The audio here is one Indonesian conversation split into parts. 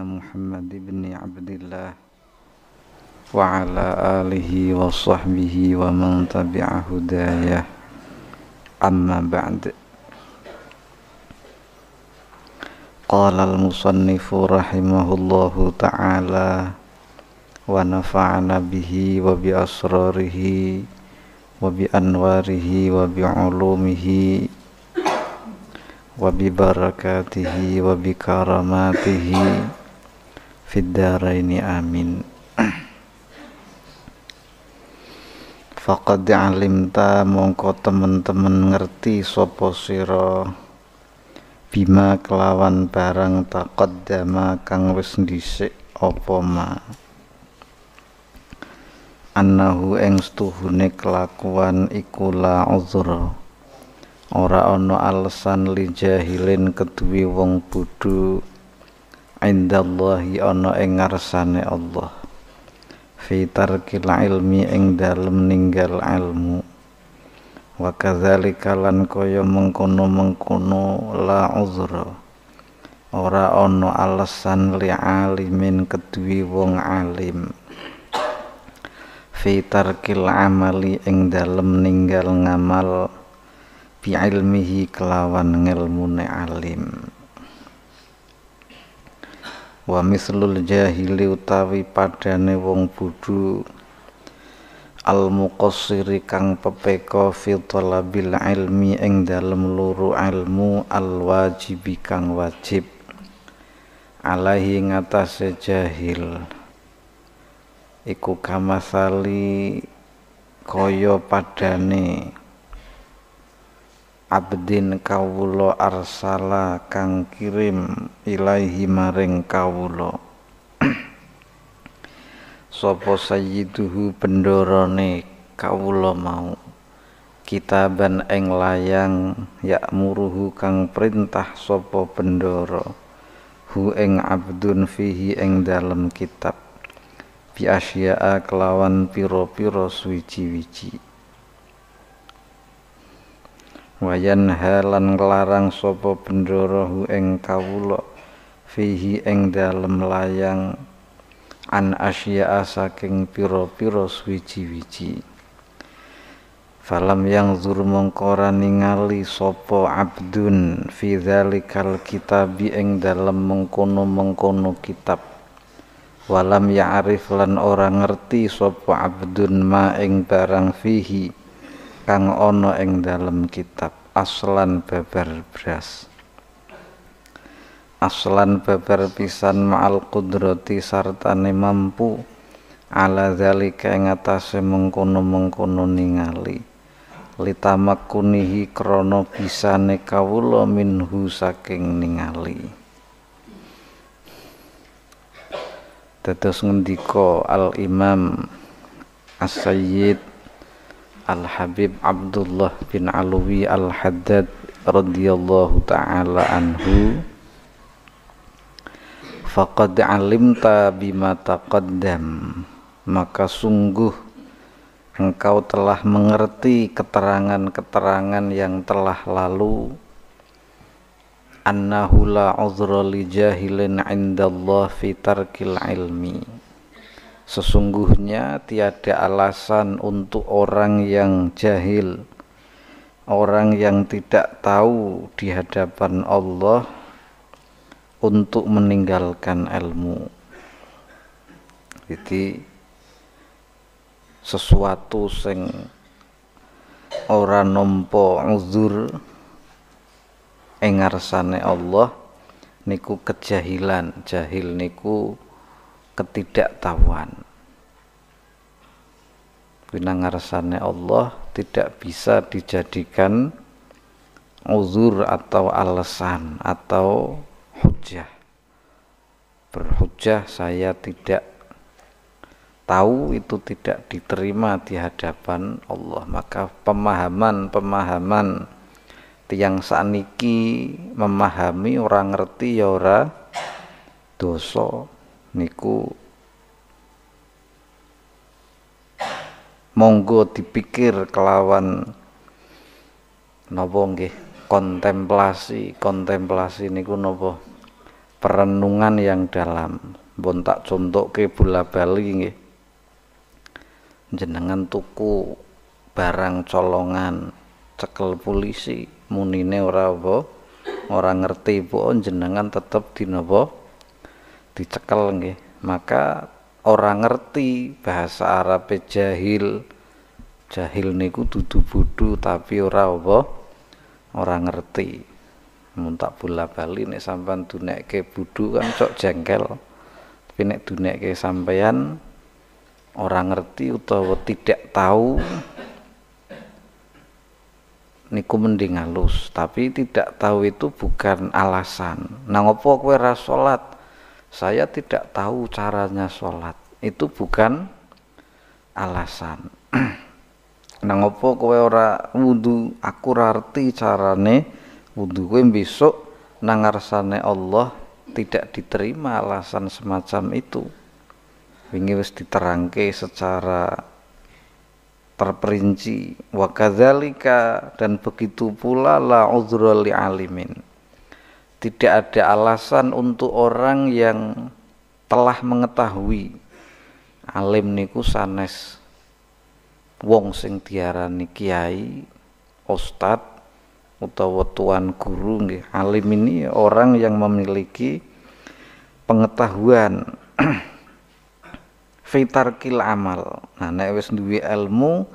محمد بن عبد الله وعلى آله وصحبه ومن تبع هدايا أما بعد قال المصنف رحمه الله تعالى ونفعنا به وبأسراره وبأنواره وبعلومه وببركاته وبكراماته fiddaraini amin faqad alimta mongko temen-temen ngerti sopo siro bima kelawan barang dama kang wis dhisik opo ma annahu eng stuhune kelakuan ikula uzro ora ono alasan li jahilin wong budu indallahi ana ing ngarsane Allah fi tarkil ilmi ing dalem ninggal ilmu wa kadzalika lan kaya mengkono-mengkono la uzra ora ana alasan li alimin kedwi wong alim fi tarkil amali ing dalem ninggal ngamal bi ilmihi kelawan ngelmune alim wa mislul jahili utawi padane wong bodho al muqassiri kang pepeka fi talabil ilmi ing dalem luru ilmu al wajibi kang wajib alahi ngatasé jahil iku kamasali kaya padane abdin kawulo arsala kang kirim ilaihi maring kawulo sopo sayyiduhu pendorone kawulo mau kitaban eng layang muruhu kang perintah sopo pendoro, hu eng abdun fihi eng dalam kitab bi asya'a kelawan piro suici wici piro wayan halan nglarang sapa bendoro ing kawula fihi ing dalem layang an asya saking pira-pira suwiji-wiji falam yang zur mongkora ningali sopo abdun fi dzalikal kitabi ing dalem mengkono-mengkono kitab walam ya'rif lan ora ngerti sapa abdun ma ing barang fihi kang ana ing dalam kitab aslan babar beras aslan babar pisan ma'al kudrati sartane mampu ala zalika ing atase mengkono-mengkono ningali litamakunihi krana bisane kawula minhu saking ningali Tetos ngendiko Al Imam As-Sayyid Al-Habib Abdullah bin Alwi Al-Haddad radhiyallahu taala anhu faqad alimta bima taqaddam maka sungguh engkau telah mengerti keterangan-keterangan yang telah lalu annahu la uzra li jahilin indallahi fi tarkil ilmi Sesungguhnya tiada alasan untuk orang yang jahil, orang yang tidak tahu di hadapan Allah untuk meninggalkan ilmu. Jadi sesuatu sing ora nompo, uzur engarsane Allah niku kejahilan, jahil niku ketidaktahuan pinangarsane Allah tidak bisa dijadikan uzur atau alasan atau hujah berhujah saya tidak tahu itu tidak diterima di hadapan Allah maka pemahaman-pemahaman tiang saniki memahami orang ngerti ya ora dosa niku monggo dipikir kelawan nopo nggih kontemplasi kontemplasi niku nopo perenungan yang dalam pun tak ke bola bali nggih jenengan tuku barang colongan cekel polisi munine ora apa ora ngerti pun jenengan tetep dinapa dicekel nggih maka orang ngerti bahasa Arab jahil jahil niku dudu budu tapi ora apa ora ngerti mun tak bola bali nek sampean dunekke budu kan cok jengkel tapi nek dunekke sampean orang ngerti utawa tidak tahu niku mending halus tapi tidak tahu itu bukan alasan nang opo kowe ora salat saya tidak tahu caranya sholat itu bukan alasan nang opo kowe ora wudu aku arti carane wudu kowe besok nangarsane Allah tidak diterima alasan semacam itu wingi wis diterangke secara terperinci wa dan begitu pula la uzra li alimin tidak ada alasan untuk orang yang telah mengetahui alim niku sanes wong sing diarani kiai, ustad utawa tuan guru nggih. Alim ini orang yang memiliki pengetahuan fitar kil amal. Nah nek wis duwe ilmu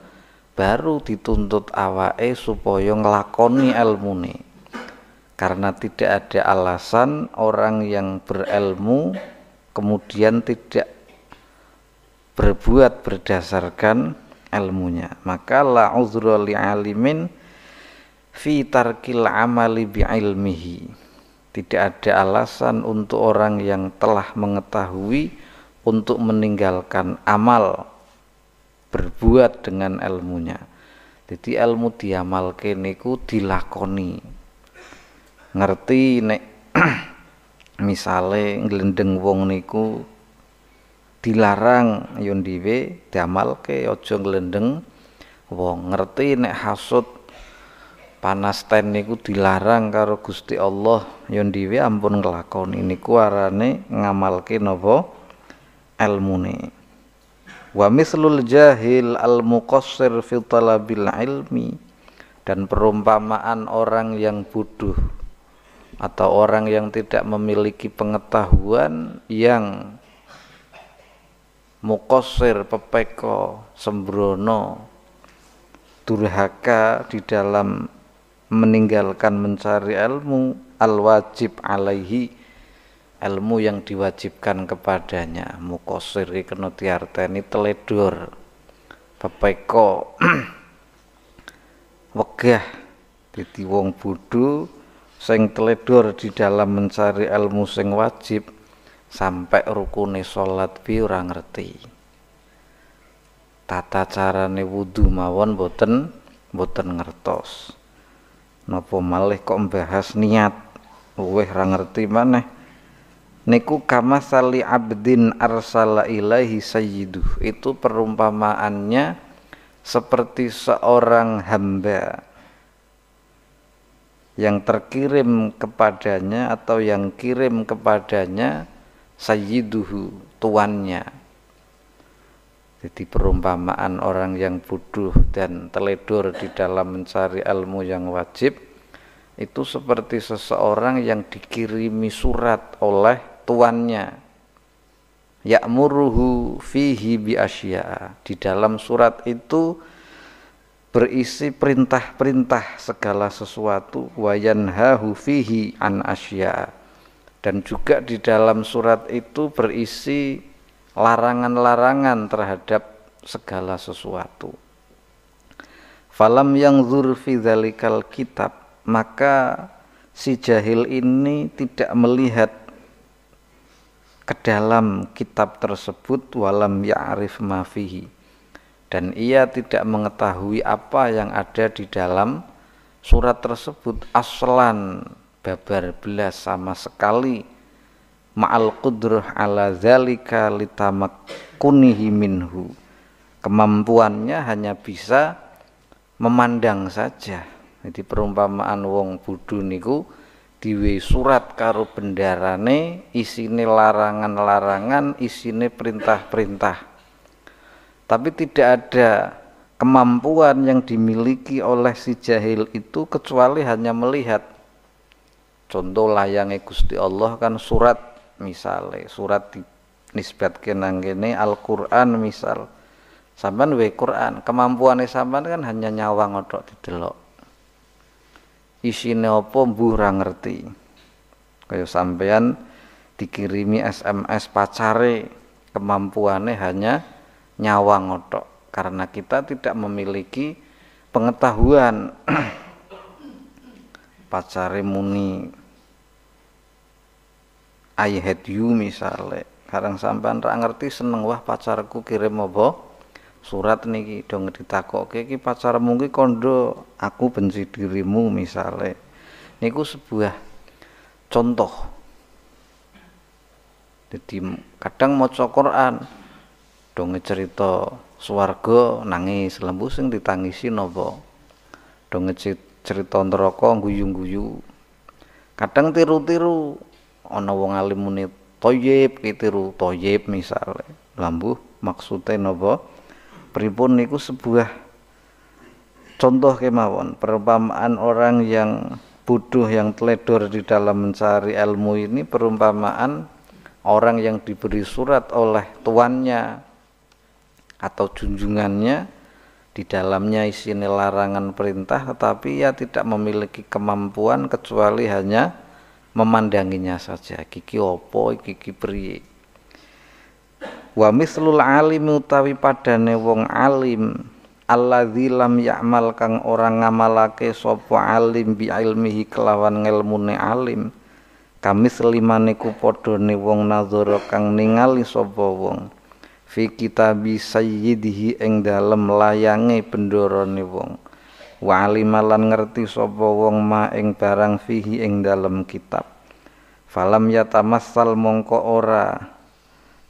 baru dituntut awake supaya nglakoni ilmune karena tidak ada alasan orang yang berilmu kemudian tidak berbuat berdasarkan ilmunya maka la uzra li alimin fi tarkil amali bi ilmihi tidak ada alasan untuk orang yang telah mengetahui untuk meninggalkan amal berbuat dengan ilmunya jadi ilmu diamal kene dilakoni ngerti nek misale nglendeng wong niku dilarang yo dhewe diamalke aja nglendeng wong ngerti nek hasud panas ten niku dilarang karo Gusti Allah yo dhewe ampun nglakoni niku arane ngamalke napa elmune wa mislul jahil al muqassir fi talabil ilmi dan perumpamaan orang yang bodoh atau orang yang tidak memiliki pengetahuan yang mukosir pepeko sembrono durhaka di dalam meninggalkan mencari ilmu al wajib alaihi ilmu yang diwajibkan kepadanya mukosir kena diarteni teledor pepeko wegah dadi wong sing teledor di dalam mencari ilmu sing wajib sampai rukune salat pi ora ngerti tata carane wudhu mawon boten boten ngertos nopo malih kok bahas niat weh ora ngerti maneh niku kama abdin arsala sayiduh sayyiduh itu perumpamaannya seperti seorang hamba yang terkirim kepadanya atau yang kirim kepadanya sayyiduhu tuannya jadi perumpamaan orang yang bodoh dan teledor di dalam mencari ilmu yang wajib itu seperti seseorang yang dikirimi surat oleh tuannya Yakmuruhu fihi bi asya. Di dalam surat itu berisi perintah-perintah segala sesuatu hahu fihi an asya dan juga di dalam surat itu berisi larangan-larangan terhadap segala sesuatu falam yang zurfi kitab maka si jahil ini tidak melihat ke dalam kitab tersebut walam ya'rif mafihi dan ia tidak mengetahui apa yang ada di dalam surat tersebut aslan babar belas sama sekali ma'al qudruh ala zalika litamakunihi minhu kemampuannya hanya bisa memandang saja jadi perumpamaan wong budu niku diwe surat karo bendarane isine larangan-larangan isine perintah-perintah tapi tidak ada kemampuan yang dimiliki oleh si jahil itu kecuali hanya melihat contoh layangnya Gusti Allah kan surat misalnya surat nisbat kenang kene Al-Qur'an misal sampan we Qur'an kemampuannya sampan kan hanya nyawang otok didelok isine apa mbuh ngerti kaya sampean dikirimi SMS pacare kemampuannya hanya nyawa ngotok karena kita tidak memiliki pengetahuan pacari muni I hate you misale kadang sampean ra ngerti seneng wah pacarku kirim apa surat niki dong ditakok kiki pacar mungkin kondo aku benci dirimu misale niku sebuah contoh jadi kadang mau Quran dong cerita swarga nangis lembu sing ditangisi nopo dong cerita neraka guyu-guyu kadang tiru-tiru ana wong alim muni toyib tiru toyib misale lambu maksude napa pripun niku sebuah contoh kemawon perumpamaan orang yang bodoh yang teledor di dalam mencari ilmu ini perumpamaan orang yang diberi surat oleh tuannya atau junjungannya di dalamnya isinya larangan perintah tetapi ia tidak memiliki kemampuan kecuali hanya memandanginya saja kiki opo kiki priye wa mislul alim utawi padane wong alim alladzi lam ya'mal kang ora ngamalake sapa alim bi ilmihi kelawan ngelmune alim kami selimane ku padane wong nazara kang ningali sapa wong fi kitabi sayyidihi ing dalem layange bendorone wong wa alimalan ngerti sapa wong ma ing barang fihi ing dalem kitab falam yatamassal mongko ora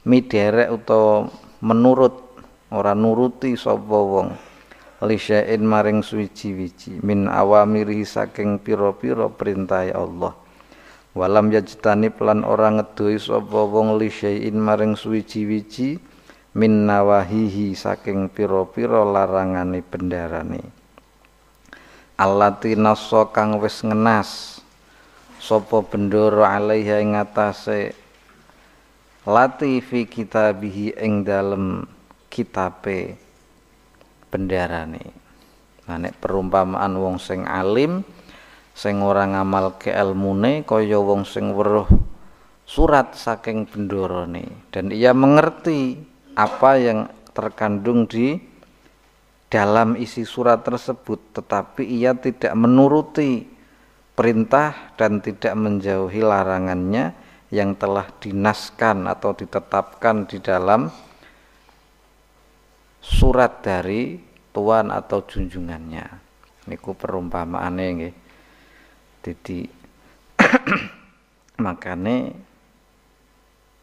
miderek utawa menurut ora nuruti sapa wong lisyain maring suwiji-wiji min awamiri saking pira-pira perintah Allah walam yajtani pelan orang ngedoi sapa wong lisyain maring suwiji-wiji min nawahihi saking pira-pira larangane bendarane allati nassa kang wis ngenas sapa bendara alaiha ing atase lati fi kitabihi ing dalem kitabe bendarane nah nek perumpamaan wong sing alim sing ora ngamalke ilmune kaya wong sing weruh surat saking bendorone dan ia mengerti apa yang terkandung di dalam isi surat tersebut tetapi ia tidak menuruti perintah dan tidak menjauhi larangannya yang telah dinaskan atau ditetapkan di dalam surat dari tuan atau junjungannya niku perumpamaan ini, jadi makane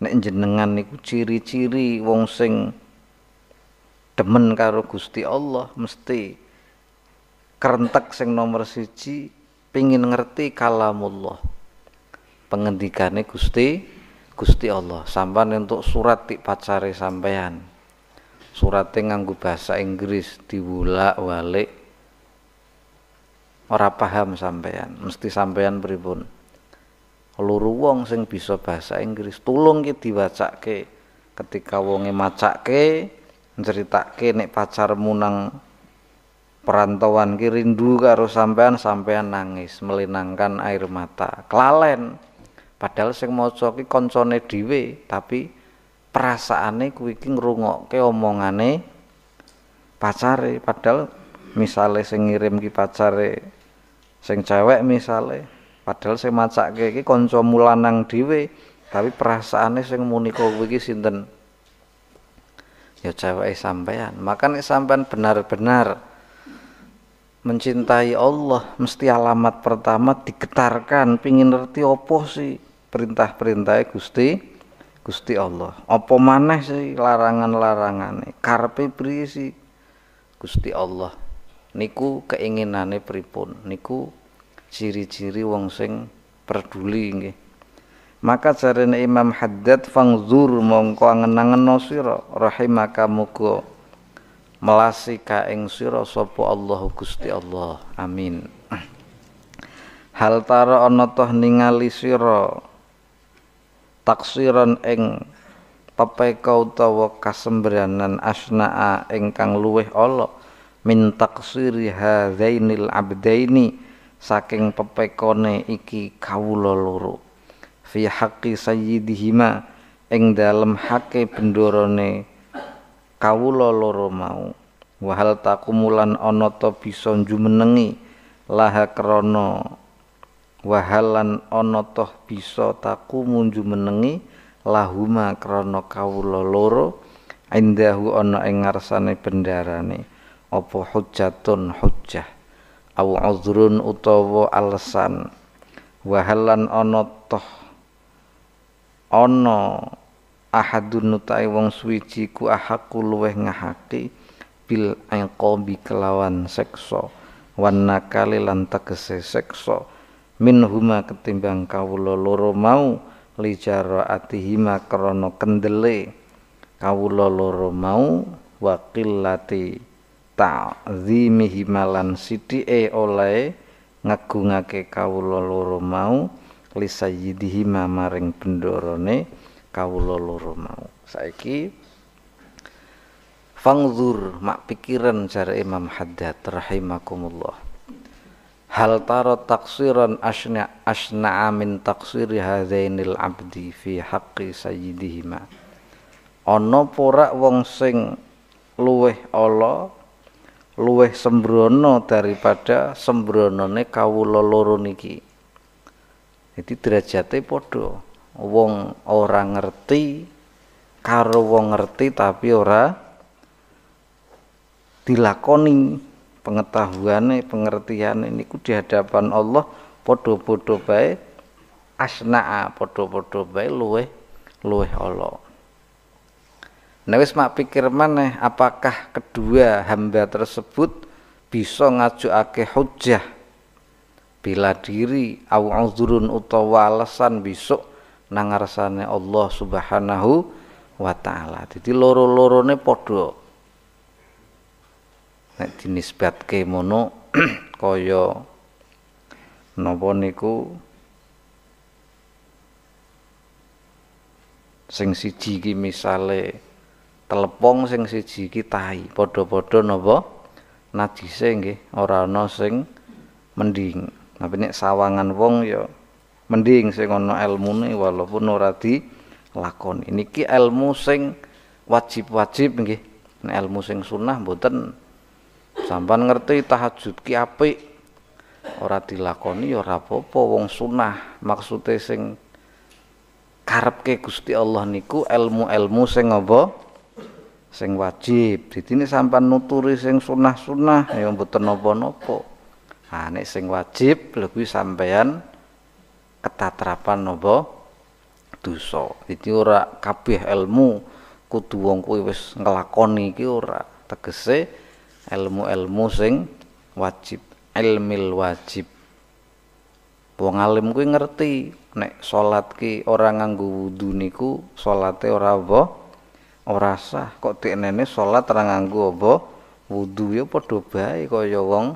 nek jenengan niku ciri-ciri wong sing demen karo Gusti Allah mesti kerentek sing nomor siji pingin ngerti kalamullah pengendikane Gusti Gusti Allah sampean untuk surat tik pacare sampean surate nganggo bahasa Inggris diwulak-walik ora paham sampean mesti sampean pripun loro wong sing bisa bahasa Inggris tulung ki diwacake ketika wonge macake nceritake nek pacarmu nang perantauan ki rindu karo sampean sampean nangis melinangkan air mata kelalen padahal sing maca ki koncone dhewe tapi perasaane kuwi ki ngrungokke omongane pacare padahal misale sing ngirim ki pacare sing cewek misale Padahal saya macake iki konco mulanang dhewe, tapi perasaannya saya mau niko iki sinten? Ya cewek sampean. Maka nih sampean benar-benar mencintai Allah mesti alamat pertama digetarkan pingin ngerti opo sih perintah perintah Gusti Gusti Allah opo mana sih larangan larangan karpe pri sih Gusti Allah niku keinginannya pripun niku ciri-ciri wong sing peduli nggih maka jarene Imam Haddad fangzur mongko angen-angeno sira rahimaka muga melasi ka ing sira sapa Allah Gusti Allah amin hal tara ana toh ningali sira taksiran ing pepeka utawa kasembranan asnaa ingkang luweh ala min taksiri hadzainil abdaini saking pepekone iki kawula loro fi haqqi sayyidihima ing dalem hake bendorone kawula loro mau wahal takumulan ana ta bisa jumenengi laha krana wahalan ana ta bisa takumu jumenengi lahuma krana kawula loro indahu ana ing ngarsane bendarane apa hujjatun hujjah au uzrun utawa alasan wahalan ana toh ana ahadun utahe wong suwiji ku ahakku luweh ngahaki bil aqabi kelawan seksa wan nakali lan tegese seksa minhuma ketimbang kawula loro mau atihima krana kendele kawula loro mau waqillati ta'zimihi malan sithike oleh ngagungake kawula loro mau li sayyidihi maring bendorone kawula loro mau saiki fangzur mak pikiran jare Imam Haddad rahimakumullah hal taro taksiran asna asna min taksiri hadzainil abdi fi haqqi ma ana pora wong sing luweh olo luweh sembrono daripada sembronone kawula loro niki. Jadi derajate padha. Wong ora ngerti karo wong ngerti tapi ora dilakoni pengetahuane pengertiane niku di hadapan Allah padha-padha bae asnaa padha-padha bae luweh luweh Allah. Nah wis mak pikir mana? apakah kedua hamba tersebut bisa ngajukake hujah bila diri au uzurun utawa alasan besok nangarsane Allah Subhanahu wa taala. Dadi loro-lorone padha. Nek dinisbatke mono kaya napa niku sing siji iki misale telepong sing siji iki tahi padha-padha napa najise nggih ora ana sing mending tapi nek sawangan wong ya mending sing ana elmune walaupun ora dilakoni niki ilmu sing wajib-wajib nggih nek ilmu sing sunnah mboten sampan ngerti tahajud ki apik ora dilakoni ya ora apa wong sunnah maksude sing karepke Gusti Allah niku ilmu-ilmu sing apa sing wajib ditini sampan nuturi sing sunah-sunah ya mboten napa-napa ah nek sing wajib lha kuwi sampean ketatrapan napa dosa dadi ora kabeh ilmu kudu wong kuwi wis nglakoni iki ora tegese ilmu-ilmu sing wajib ilmil wajib wong alim kuwi ngerti nek salat ki ora nganggo wudu niku salate ora apa ora sah kok dienene salat ora nganggo apa wudu ya padha bae kaya wong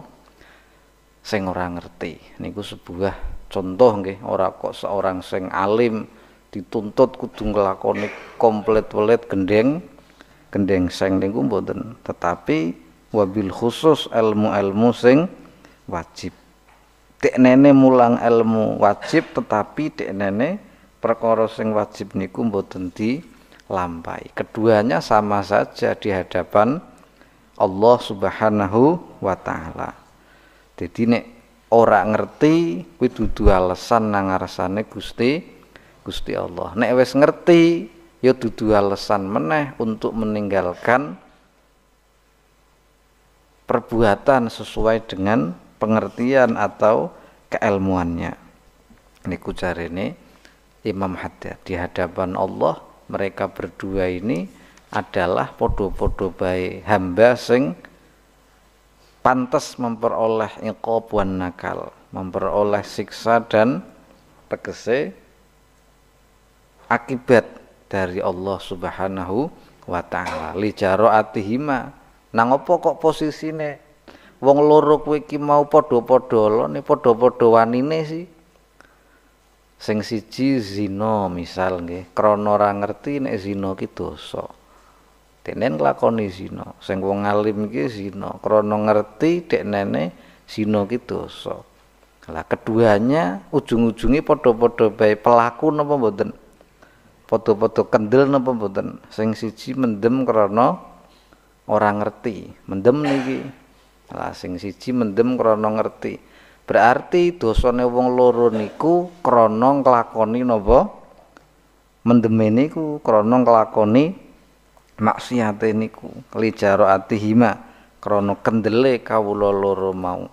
sing ora ngerti niku sebuah contoh nggih ora kok seorang sing alim dituntut kudu nglakoni komplit welit gendeng gendeng seng niku mboten tetapi wabil khusus ilmu-ilmu sing wajib teknene mulang ilmu wajib tetapi teknene perkara sing wajib niku mboten di lampai. Keduanya sama saja di hadapan Allah Subhanahu wa taala. Jadi nek ora ngerti kuwi dudu alasan nang rasane Gusti Gusti Allah. Nek wis ngerti ya dudu alasan meneh untuk meninggalkan perbuatan sesuai dengan pengertian atau keilmuannya. Niku ini Imam Haddad di hadapan Allah mereka berdua ini adalah podo-podo baik hamba sing pantas memperoleh ikobuan nakal memperoleh siksa dan tegese akibat dari Allah Subhanahu wa taala li atihima nang kok posisine wong loro kuwi mau mau podo lo nih podo podo wanine sih Sing siji zina misal nggih, krana ora ngerti nek zina ki dosa. Denen nglakoni zina. Sing wong alim ki zina, krana ngerti nene zina ki dosa. Lah keduanya ujung-ujunge padha-padha bae pelaku napa mboten? Padha-padha kendel napa mboten? Sing siji mendem krana ora ngerti, mendem niki. Lah sing siji mendem krana ngerti. Berarti dosane wong loro niku krana nglakoni napa kronong kelakoni krana nglakoni maksiate niku lijaro atihima krana kendele kawula loro mau.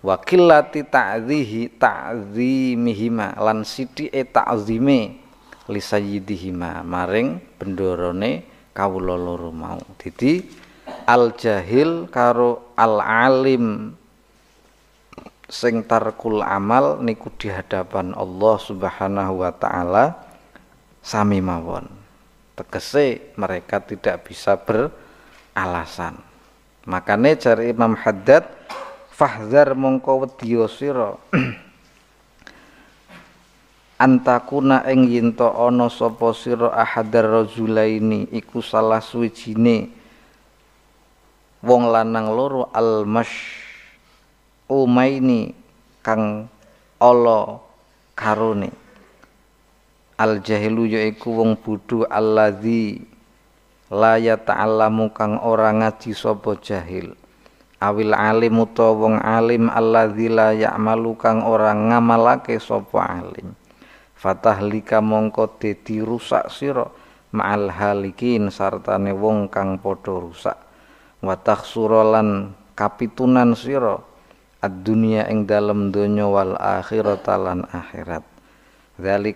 Wakilati ta'dhihi ma lan sithike ta'zime li sayyidihima maring bendorone kawula loro mau. Dadi al jahil karo al alim sing tarkul amal niku di hadapan Allah Subhanahu wa taala sami mawon. Tegese mereka tidak bisa beralasan. Makane cari Imam Haddad fahzar mongko wedya sira. Antakuna ing yinto to ana sapa sira ahadar rajulaini iku salah suwijine wong lanang loro al-mash umaini kang olo karone al jahilu yaiku wong bodho allazi la yata'allamu kang ora ngaji sapa jahil awil alim utawa wong alim allazi la ya'malu kang ora ngamalake sapa alim fatahlika mongko dadi rusak sira ma'al halikin sartane wong kang padha rusak wa takhsuralan kapitunan sira ad dunia ing dalam dunia wal akhirat lan akhirat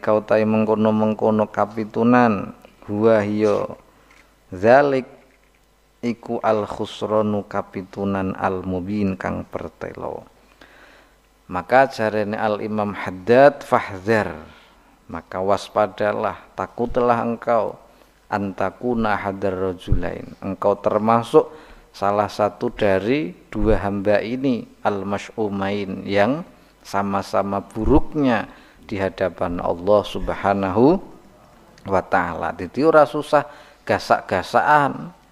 kau tay mengkono-mengkono kapitunan huwa hiyo zalik iku al khusronu kapitunan al mubin kang pertelo maka jarene al imam haddad fahzer maka waspadalah takutlah engkau antakuna hadar rojulain engkau termasuk salah satu dari dua hamba ini al Mashumain yang sama-sama buruknya di hadapan Allah Subhanahu wa taala. Dadi ora susah gasak-gasakan.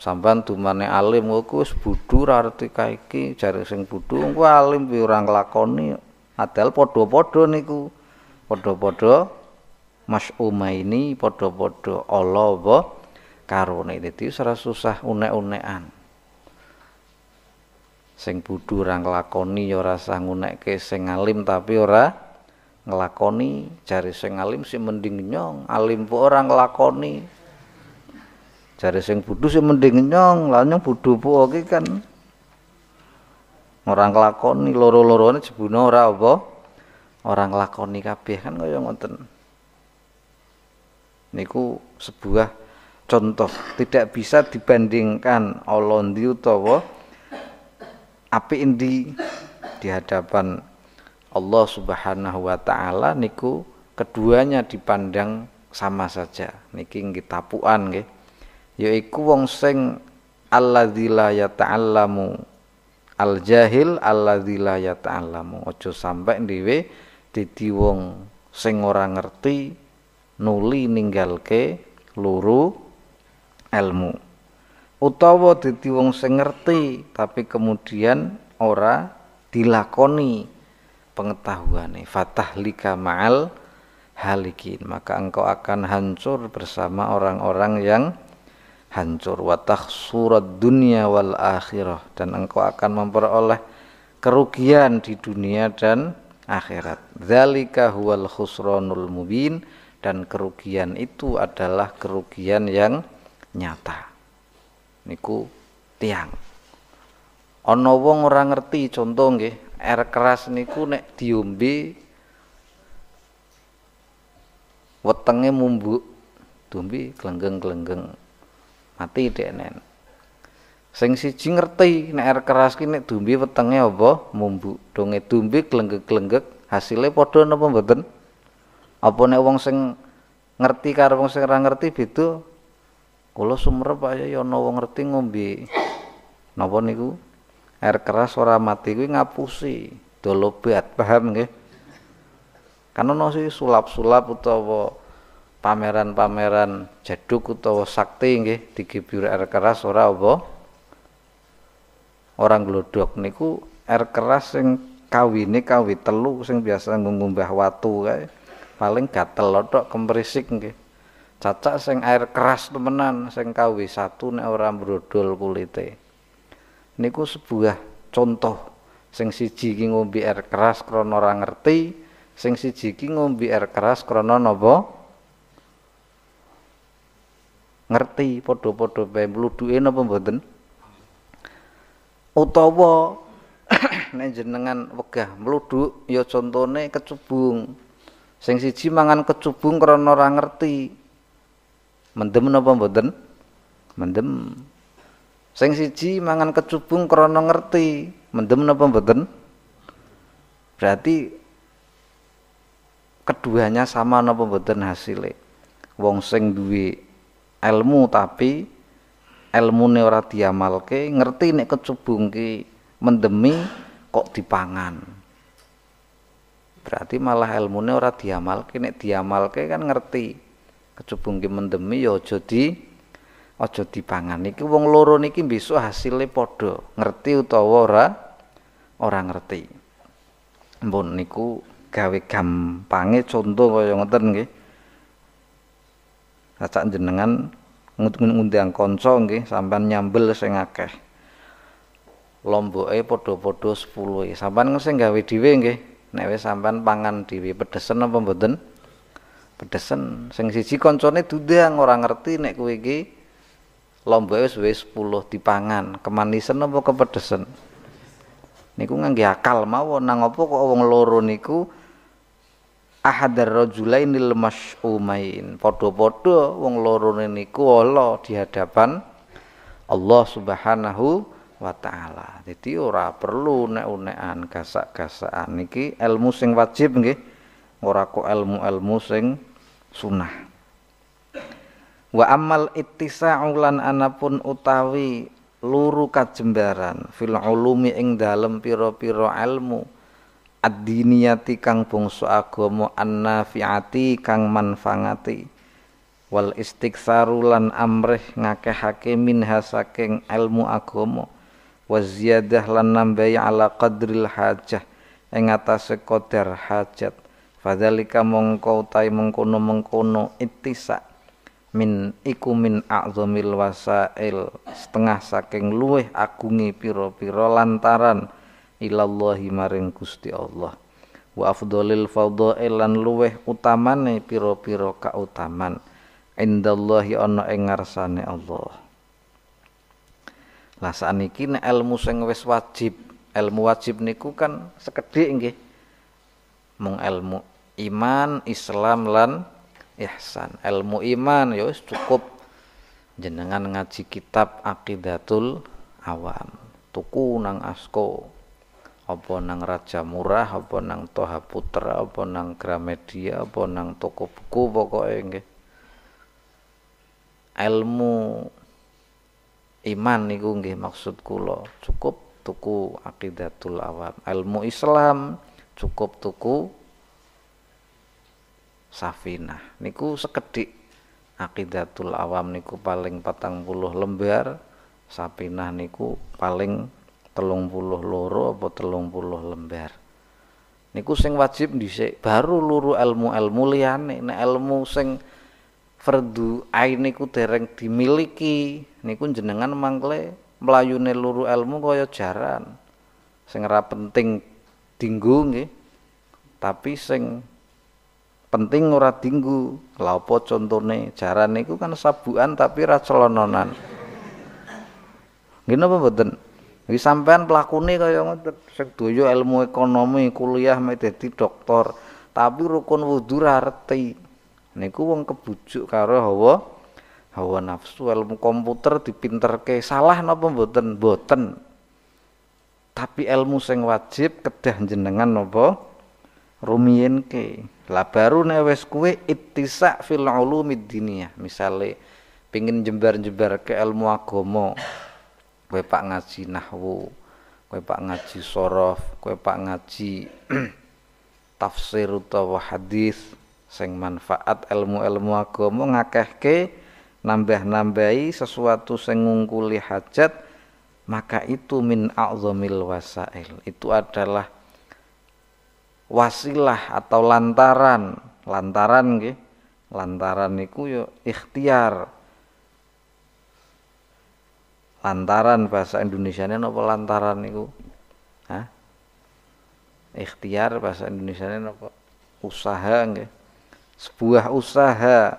Sampan dumane alim oh, kok wis bodho ora arti kaiki, jare sing bodho engko oh, alim piye ora nglakoni. Adal padha-padha niku. Padha-padha mas'umaini padha-padha Allah karone nek dadi ora susah unek-unekan sing bodho ora nglakoni ya ora sah ngunekke sing alim tapi ora nglakoni Cari sing alim sing mending nyong alim po ora nglakoni Cari sing bodho sing mending nyong lan nyong bodho po iki kan ora nglakoni loro-lorone jebuna ora apa ora nglakoni kabeh kan kaya ngoten niku sebuah contoh tidak bisa dibandingkan Allah ndi utawa api Indi di hadapan Allah Subhanahu wa taala niku keduanya dipandang sama saja niki nggih tapukan nggih yaiku wong sing alladzi la ya'lamu al jahil alladzi la ya'lamu aja sampai dhewe dadi wong sing ora ngerti nuli ninggalke luru ilmu utawa dadi wong sing ngerti tapi kemudian ora dilakoni pengetahuane lika ma'al halikin maka engkau akan hancur bersama orang-orang yang hancur watah surat dunia wal akhirah dan engkau akan memperoleh kerugian di dunia dan akhirat zalika huwal khusronul mubin dan kerugian itu adalah kerugian yang nyata niku tiang ana wong ora ngerti contoh nggih air keras niku nek diombe wetenge mumbuk diombe kelenggeng kelenggeng, mati dnn. sing siji ngerti nek air keras ki nek diombe wetenge apa mumbuk donge diombe kelenggek kelenggek, hasilnya padha napa mboten apa nek wong sing ngerti karo wong sing ora ngerti beda Kula sumrep ayo ya ana wong ngerti ngombe. Napa niku? Air keras ora mati kuwi ngapusi dolobat, paham nggih? Kan no sih sulap-sulap utawa pameran-pameran jaduk utawa sakti nggih digibur air keras ora apa orang glodok niku air keras sing kawine kawi telu sing biasa ngumbah watu kae paling gatel tok kemerisik nggih cacak sing air keras temenan sing kawi satu nek ora brodol kulite niku sebuah contoh sing siji ki ngombe air keras krana ora ngerti sing siji ki ngombe air keras krana napa ngerti padha-padha bae mluduke napa mboten utawa nek jenengan wegah mluduk ya contone kecubung sing siji mangan kecubung krana ora ngerti Mendem napa mboten? Mendem. Sing siji mangan kecubung krana ngerti. Mendem napa mboten? Berarti keduanya sama napa mboten hasilnya, Wong sing duwe ilmu tapi ne ora diamalke, ngerti nek ki mendemi kok dipangan. Berarti malah ilmunya orang diamalke, nek diamalke kan ngerti kecubung ki mendemi ya aja di aja dipangan iki wong loro niki besok hasilnya padha ngerti utawa ora ora ngerti mbon niku gawe gampange contoh kaya ngoten nggih Cacak jenengan ngundang kanca nggih sampean nyambel sing akeh lomboke padha-padha 10 e. sampean sing gawe dhewe nggih nek wis sampean pangan dhewe pedesen apa mboten pedesen sing siji koncone dudang ora ngerti nek kowe iki lomba wis wis 10 dipangan kemanisen apa kepedesen niku ngangge akal mawon nang apa kok wong loro niku ahadar rajulainil mas'umain padha-padha wong loro niku ala di hadapan Allah Subhanahu wa taala. Dadi ora perlu nek unekan gasak-gasakan niki ilmu sing wajib nggih ora kok ilmu-ilmu sing sunnah wa amal ittisa'ulan anapun utawi luru kajembaran fil ulumi ing dalem pira-pira ilmu ad-diniyati kang bangsa agama an-nafiati kang manfaati wal istiqsarulan amrih ngakehake minha saking ilmu agama wa ziyadah lan nambahi ala qadril hajah ing atase qadar hajat fadzalika mongko utai mengkono mengkono itisa min iku min a'zamil wasail setengah saking luweh agunge pira-pira lantaran ilallahi maring Gusti Allah wa afdhalil fadhail lan luweh utamane pira-pira kautaman indallahi ana ing ngarsane Allah lah saniki nek ilmu sing wis wajib ilmu wajib niku kan sekedhik nggih mung ilmu iman, Islam lan ihsan. Ilmu iman ya cukup jenengan ngaji kitab akidatul Awam. Tuku nang Asko. Apa nang Raja Murah, apa nang Toha Putra, apa nang Gramedia, apa nang toko buku pokoknya Ilmu iman niku nggih maksud kula cukup tuku akidatul awam ilmu Islam cukup tuku safinah niku sekedik akidatul awam niku paling patang puluh lembar Safina niku paling telung puluh loro apa telung puluh lembar niku sing wajib dhisik baru luru ilmu ilmu liyane nek ilmu sing fardu ain niku dereng dimiliki niku jenengan mangkle mlayune luru ilmu kaya jaran sing ora penting dinggo nggih tapi sing penting ora dinggu laopo contone jaran niku kan sabuan tapi ra celononan ngene apa mboten iki sampean pelakune kaya ngoten sing doyo ilmu ekonomi kuliah mek dadi doktor tapi rukun wudu ra reti niku wong kebujuk karo hawa hawa nafsu ilmu komputer dipinterke salah napa mboten mboten tapi ilmu sing wajib kedah jenengan napa rumien ke, lah baru newes kue ittisak fil ulumid ya, misale pingin jembar-jembar ke ilmu agomo, kue pak ngaji nahwu kue pak ngaji sorof kue pak ngaji tafsir utawa hadis sing manfaat ilmu-ilmu ngakeh ke nambah-nambahi sesuatu sing ngungkuli hajat maka itu min a'zamil wasail itu adalah wasilah atau lantaran lantaran nggih lantaran niku yo ikhtiar lantaran bahasa Indonesia ini apa lantaran niku Hah? ikhtiar bahasa Indonesia ini apa usaha nggih sebuah usaha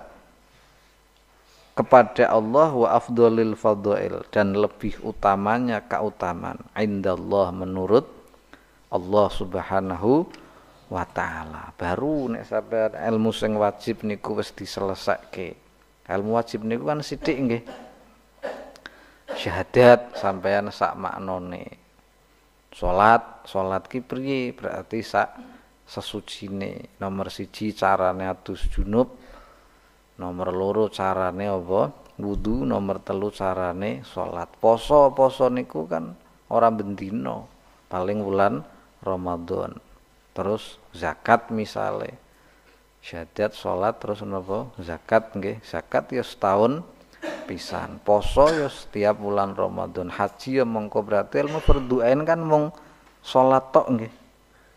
kepada Allah wa afdolil fadail dan lebih utamanya keutamaan indallah menurut Allah subhanahu wa taala. Baru nek sampean ilmu sing wajib niku wis diselesaike. Ilmu wajib niku kan sithik nggih. Syahadat sampean sak maknone. Salat, salat ki priye? Berarti sak sesucine. Nomor siji carane adus junub. Nomor loro carane apa? Wudu, nomor telu carane salat. Poso, poso niku kan orang bendino, paling wulan Ramadan terus zakat misale, syahadat sholat terus nopo zakat nggih zakat ya setahun pisan poso ya setiap bulan Ramadan haji ya mongko berarti ilmu perduain kan mong sholat tok nggih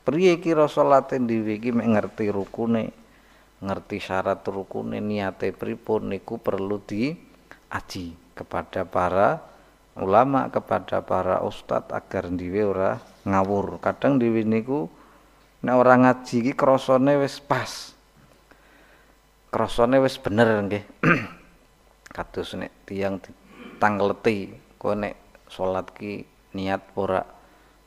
priye kira salate dhewe iki ngerti rukune ngerti syarat rukune niate pripun niku perlu diaji kepada para ulama kepada para ustadz agar dhewe ora ngawur kadang dhewe niku Nah orang ngaji iki krasane wis pas krasane wis bener nggih kados nek tiyang tanggleti kowe nek salat ki niat ora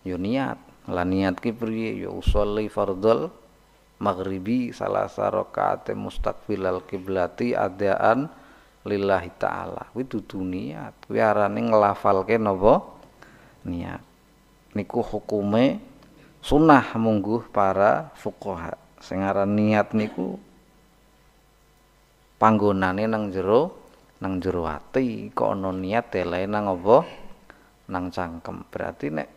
yo ya niat Lah niat ki priye yo ya usolli fardhal maghribi salasa rakaate mustaqbilal kiblati adaan lillahi taala kuwi dudu niat kuwi arane nglafalke napa niat niku hukume sunnah mungguh para fukoha Sengara niat niku panggonane nang jero nang jero hati kok ana niat eleh nang apa nang cangkem berarti nek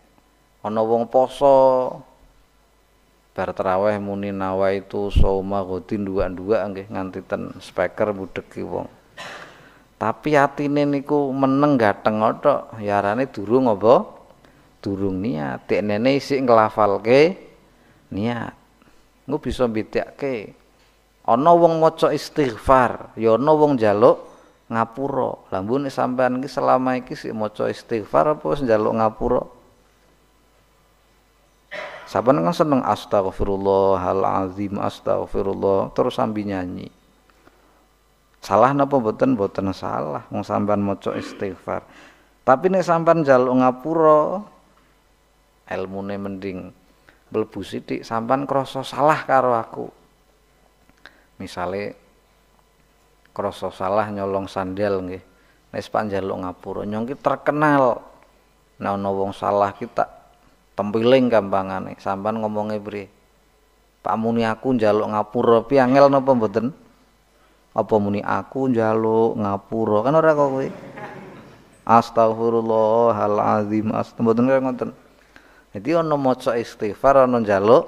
ana wong poso berteraweh traweh muni nawaitu soma gotin dua-dua angge nganti ten speaker budheki wong tapi atine niku meneng gateng tok yarane ya durung apa durung niat teknene ngelafal ke, niat ngupiso bisa ke, ono wong moco istighfar yono ya wong jaluk ngapuro lambun mbone sampean ki selama iki si moco istighfar apa sih jaluk ngapuro sampean kan seneng astagfirullahalazim astagfirullah terus sambil nyanyi salah napa boten boten salah wong sampean maca istighfar tapi nek sampean njaluk ngapura elmune mending mlebu sithik sampan krasa salah karo aku misale krasa salah nyolong sandal nggih nek pak lo ngapura nyong ki terkenal nek ana salah kita tempiling gampangane sampan ngomongnya priye Pak muni aku njaluk ngapura pi angel napa mboten apa muni aku njaluk ngapura kan ora kok kowe astagfirullahalazim astagfirullah mboten jadi ono maca istighfar, ono jaluk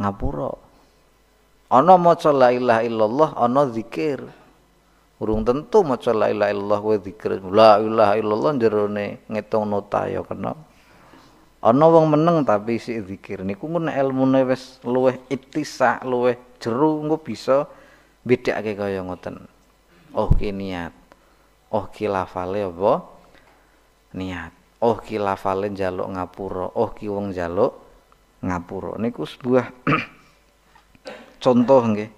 ngapuro ono maca la ilaha illallah, ono zikir. Urung tentu maca la ilaha illallah kowe zikir. La ilaha illallah jerone ngitung nota ya kena. Ono wong meneng tapi si zikir niku ngono loe wis luweh itisa, luweh jero engko bisa bedakake kaya ngoten. Oh ki niat. Oh ki lafale apa? Niat oh ki lafale njaluk ngapuro, oh ki wong njaluk ngapura niku sebuah contoh nggih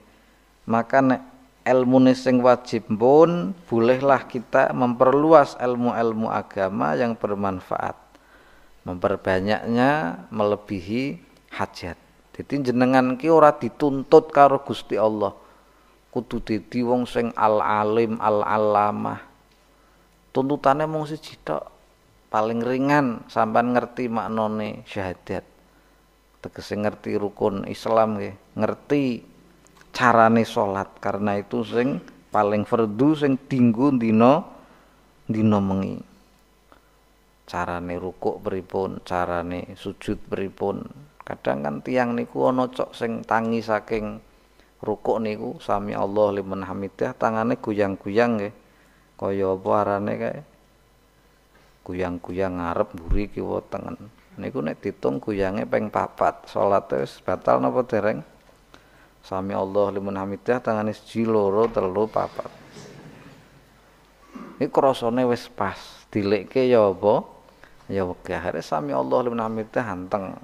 maka nek ilmu sing wajib pun bolehlah kita memperluas ilmu-ilmu agama yang bermanfaat memperbanyaknya melebihi hajat jadi jenengan ki ora dituntut karo Gusti Allah kudu dadi wong sing al alim al alamah Tuntutannya mung siji tok paling ringan sampai ngerti maknone syahadat tegese ngerti rukun Islam ya. ngerti carane salat karena itu sing paling fardu sing dinggo dino, dino mengi carane rukuk beripun, carane sujud beripun. kadang kan tiang niku ana cok sing tangi saking rukuk niku sami Allah liman hamidah tangane goyang-goyang nggih kaya apa arane kayak. Kuyang kuyang ngarep buri kiwa tengen niku nek ditung kuyange peng papat Salat wis batal napa dereng sami Allah liman hamidah tangane siji loro telu papat iki krasane wis pas dilikke ya apa ya wegah sami Allah liman hamidah hanteng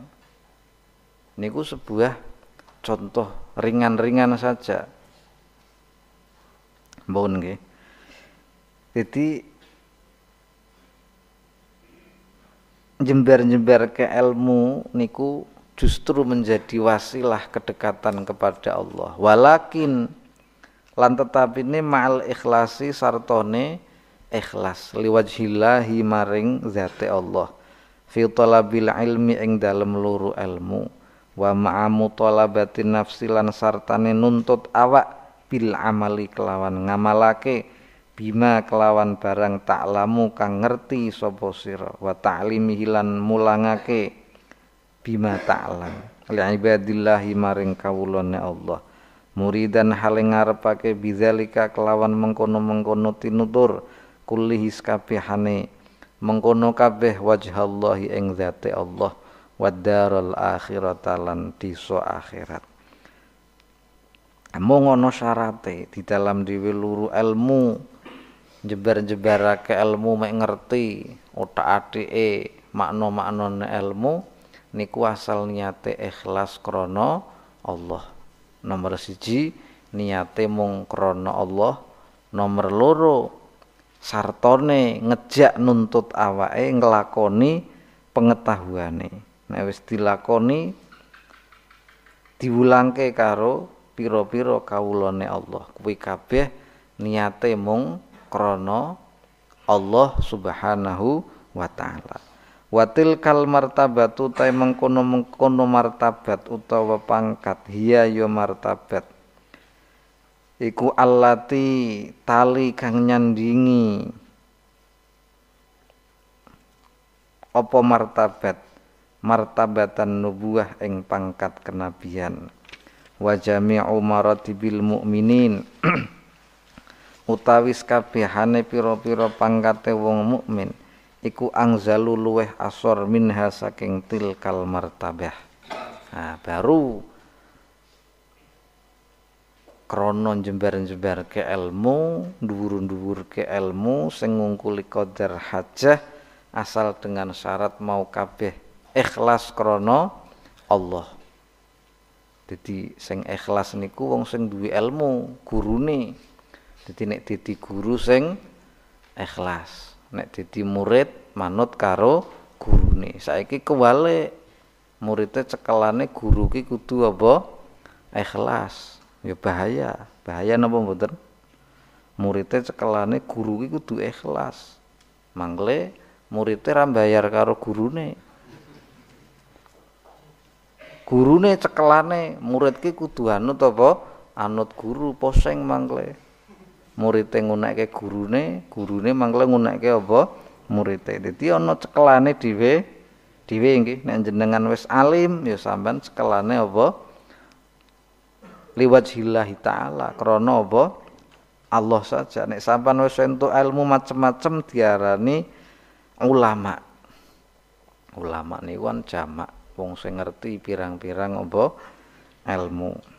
niku sebuah contoh ringan-ringan saja mbon nggih jadi jember-jember ke ilmu niku justru menjadi wasilah kedekatan kepada Allah. Walakin lan tetapi ini ma'al ikhlasi sartone ikhlas liwajhillahi maring zati Allah fi talabil ilmi ing dalem luru ilmu wa ma'amu talabati nafsi lan sartane nuntut awak bil amali kelawan ngamalake bima kelawan barang lamu kang ngerti sapa sira wa ta'limi hilan mulangake bima ta'lam li ibadillahi maring kawulane Allah muridan hale ngarepake bizalika kelawan mengkono-mengkono tinutur kullihi kabehane mengkono kabeh wajhallahi ing zate Allah wa daral akhirata lan diso akhirat mung ana syarate di dalam diwiluru luru ilmu jebar ke ilmu mek ngerti otak makno makno ne ilmu niku asal niate ikhlas krono Allah nomor siji niate mung krono Allah nomor loro sartone ngejak nuntut awake ngelakoni pengetahuane nek wis dilakoni diwulangke karo piro-piro kawulane Allah kuwi kabeh niate mung krono Allah Subhanahu wa taala. Watil kal martabatu ta mengkono mengkono martabat utawa pangkat hiya yo ya martabat. Iku allati tali kang nyandingi apa martabat martabatan nubuah ing pangkat kenabian wa jami'u maratibil mu'minin utawi kabehane pira-pira pangkate wong mukmin iku angzalu luweh asor minha saking tilkal martabah nah baru krono jembar-jembar ke ilmu dhuwur-dhuwur ke ilmu sing ngungkuli qadar hajah asal dengan syarat mau kabeh ikhlas krono Allah jadi seng ikhlas niku wong sing duwe ilmu gurune Dadi nek dadi guru sing ikhlas, nek dadi murid manut karo gurune. Saiki kewalik muridnya cekelane guru ki kudu apa? Ikhlas. Ya bahaya. Bahaya napa mboten? Muridnya cekelane guru ki kudu ikhlas. Mangle muridnya ra bayar karo gurune. Gurune cekelane murid ki kudu anut apa? Anut guru poseng mangle murite ngunekke gurune, gurune mangkle ngunekke apa murite. Jadi ono cekelane diwe, diwe nggih nek jenengan wis alim ya sampean cekelane apa liwat hilahi taala krana apa Allah saja nek sampean wis entuk ilmu macem-macem diarani ulama. Ulama niku kan jamak wong sing ngerti pirang-pirang apa ilmu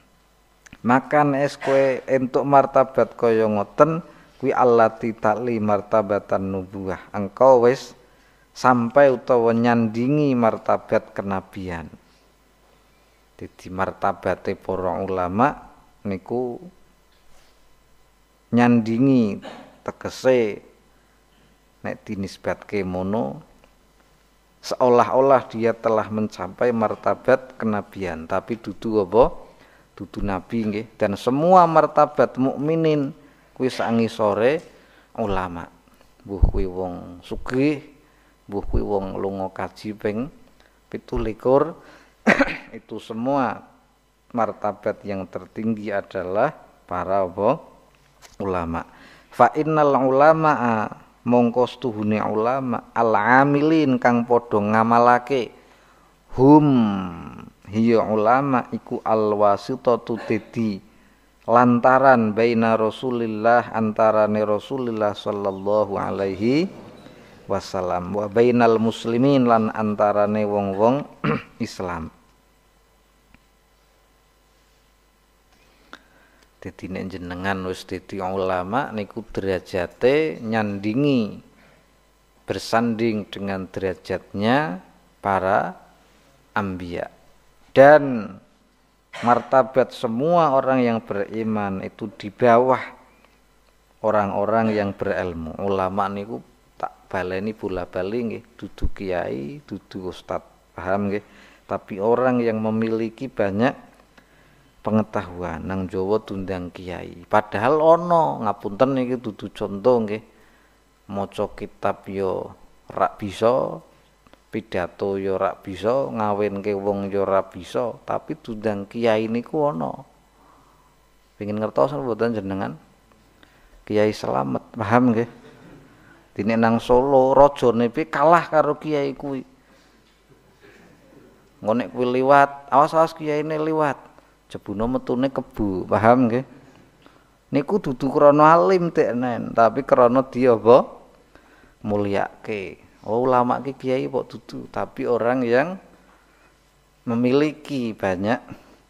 makan es kue entuk martabat kaya ngoten kuwi allati ta'li martabatan nubuah engkau wis sampai utawa nyandingi martabat kenabian jadi martabate para ulama niku nyandingi tegese nek dinisbatke mono seolah-olah dia telah mencapai martabat kenabian tapi dudu apa dudu nabi nggih dan semua martabat mukminin kuwi sore ulama mbuh kuwi wong sugih mbuh kuwi wong lunga kaji ping 17 itu semua martabat yang tertinggi adalah para apa? ulama fa innal ulama mongko stuhune ulama al amilin kang padha ngamalake hum hiya ulama iku alwasitatu tedi lantaran baina Rasulillah antarane Rasulillah sallallahu alaihi wasallam wa bainal muslimin lan antarane wong-wong Islam Dadi nek jenengan wis dadi ulama niku derajate nyandingi bersanding dengan derajatnya para ambiya dan martabat semua orang yang beriman itu di bawah orang-orang yang berilmu. Ulama niku tak baleni bola-bali nggih, dudu kiai, dudu ustad, Paham nggih? Tapi orang yang memiliki banyak pengetahuan nang Jawa tundang kiai. Padahal ono ngapunten iki dudu contoh nggih. Maca kitab yo ya rak bisa, pidato ya ora bisa ngawinke wong ya ora bisa tapi dudang kiai niku ana pengin ngertos mboten jenengan Kiai selamat paham nggih dene nang Solo rajane pi kalah karo kiai kuwi ngonek kuwi liwat awas-awas Kiai ini liwat jebuna metune kebu paham nggih niku dudu krana alim tapi krana dia apa mulyake Oh, ulama ki kiai kok dudu, tapi orang yang memiliki banyak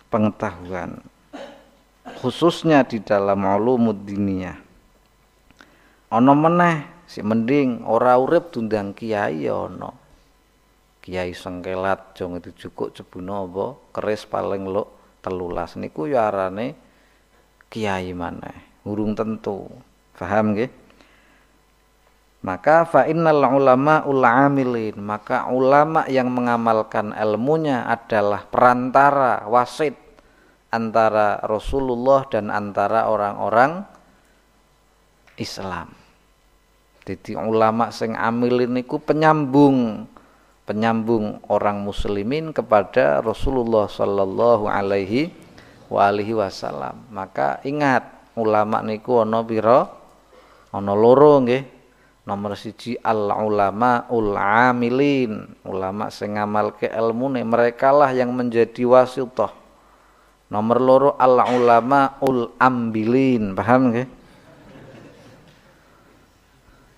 pengetahuan khususnya di dalam ulumud diniyah. Ono meneh si mending ora urip tundang kiai ya ana. Kiai sengkelat jong itu cukup jebuna apa keris paling lo telulas niku ya arane kiai mana? Urung tentu. Paham nggih? Maka innal ulama amilin Maka ulama yang mengamalkan ilmunya adalah perantara, wasit antara Rasulullah dan antara orang-orang Islam. Jadi ulama sing amilin itu penyambung penyambung orang muslimin kepada Rasulullah sallallahu alaihi wa alihi wasallam. Maka ingat ulama niku ana pira? Ana loro nggih. Nomor siji al ulama ul amilin. Ulama sing ngamalke mereka lah yang menjadi wasithah. Nomor loro al ulama ul ambilin. Paham nggih?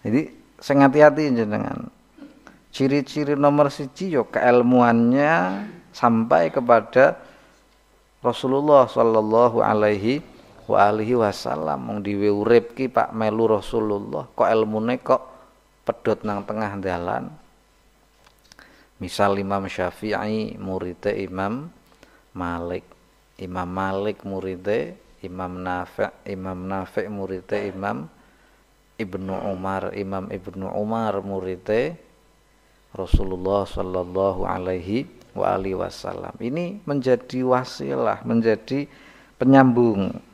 Jadi sing hati-hati jenengan. Ciri-ciri nomor siji yo keilmuannya sampai kepada Rasulullah sallallahu alaihi Wali alaihi wasallam mung diwe urip ki Pak melu Rasulullah kok elmune kok pedot nang tengah dalan misal Imam Syafi'i muride Imam Malik Imam Malik muride Imam Nafi' Imam Nafi' muride Imam Ibnu Umar Imam Ibnu Umar muride Rasulullah sallallahu alaihi wa alihi wasallam ini menjadi wasilah menjadi penyambung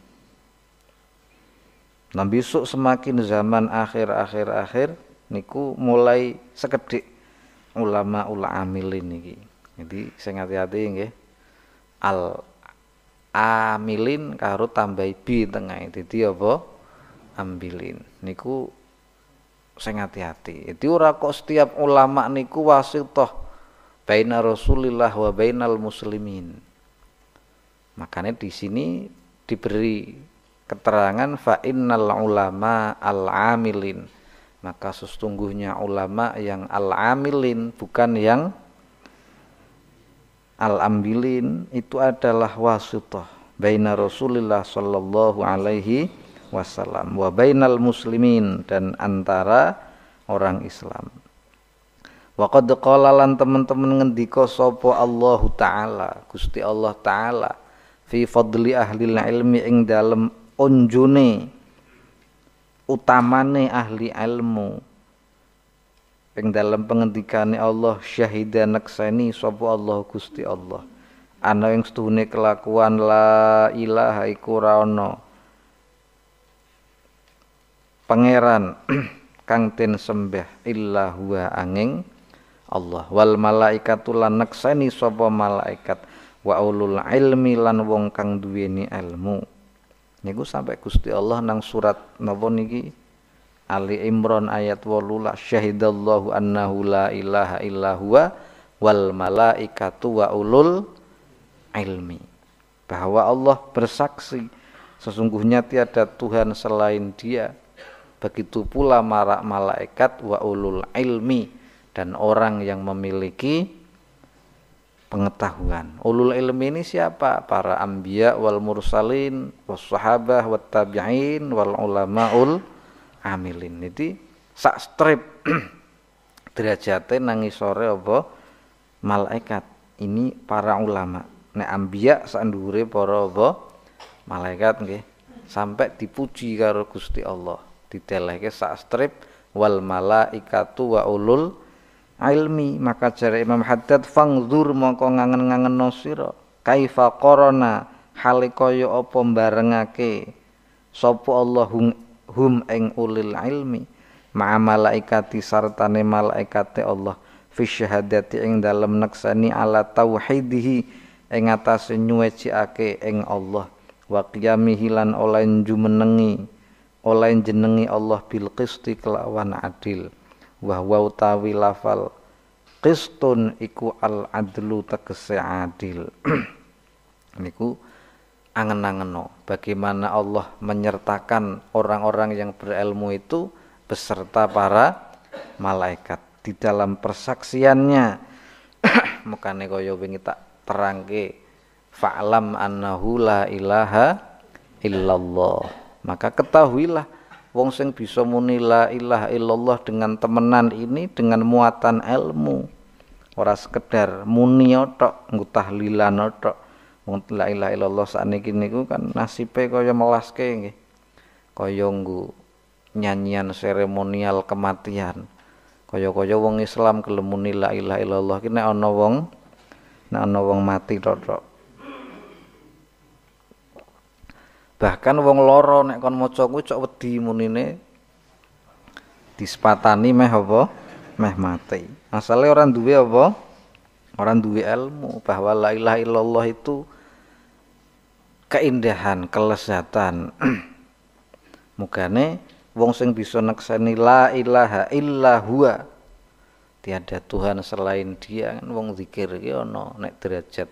Nah besok semakin zaman akhir-akhir akhir niku mulai sekedik ulama ulama amilin niki. Jadi saya hati-hati nggih. Al amilin karo tambah bi tengah. dia apa? Ambilin. Niku saya hati-hati. Itu ora kok setiap ulama niku wasitoh baina Rasulillah wa bainal muslimin. Makanya di sini diberi keterangan fa innal ulama al amilin maka sesungguhnya ulama yang al amilin bukan yang al ambilin itu adalah wasithah baina Rasulillah sallallahu alaihi wasallam wa bainal muslimin dan antara orang Islam Waqad qala lan teman-teman ngendika sapa Allah taala, Gusti Allah taala fi fadli ahli ilmi ing dalem unjune utamane ahli ilmu ing dalam pengendikane Allah syahida naksani sapa Allah Gusti Allah ana yang setune kelakuan la ilaha iku ra pangeran kang ten sembah illa huwa angin Allah wal malaikatu lan naksani sapa malaikat wa ulul ilmi lan wong kang duweni ilmu niku sampai Gusti Allah nang surat napa niki Ali Imran ayat 8 syahidallahu annahu la ilaha illa huwa wal malaikatu wa ulul ilmi bahwa Allah bersaksi sesungguhnya tiada Tuhan selain Dia begitu pula marak malaikat wa ulul ilmi dan orang yang memiliki pengetahuan. Ulul ilmi ini siapa? Para ambia wal mursalin, was sahabah, wat tabi'in, wal ulamaul amilin. Jadi sak strip derajate nang isore apa malaikat. Ini para ulama. Nek ambia sak ndure para apa malaikat nggih. Sampai dipuji karo Gusti Allah. Ditelehke sak strip wal malaikatu wa ulul ilmi maka jare Imam Haddad fangzur mongko ngangen-ngangen nosiro kaifa korona hale opo apa mbarengake sapa Allah hum, hum eng ulil ilmi ma'a malaikati sartane malaikate Allah fi syahadati ing dalem neksani ala tauhidihi ing atase nyuweciake ing Allah wa qiyamihi lan oleh jumenengi oleh jenengi Allah bil qisti kelawan adil wahwa utawi lafal qistun iku al adlu tegese adil niku angen-angeno bagaimana Allah menyertakan orang-orang yang berilmu itu beserta para malaikat di dalam persaksiannya mukane kaya wingi tak terangke fa'lam annahu la ilaha illallah maka ketahuilah wong sing bisa muni la ilaha illallah dengan temenan ini dengan muatan ilmu ora sekedar muni tok ngutah tahlilan tok wong la ilaha illallah sakniki niku kan nasibe kaya melaske nggih kaya nggo nyanyian seremonial kematian kaya-kaya wong Islam gelem muni la ilaha illallah ki ana wong nek ana wong mati tok Bahkan wong loro nek kon maca kuwi cok wedi munine sepatani meh apa? Meh mati. Asale ora duwe apa? Ora duwe ilmu bahwa la ilaha illallah itu keindahan, kelezatan. Mugane wong sing bisa nekseni la ilaha illahua Tiada Tuhan selain Dia kan wong zikir iki ana nek derajat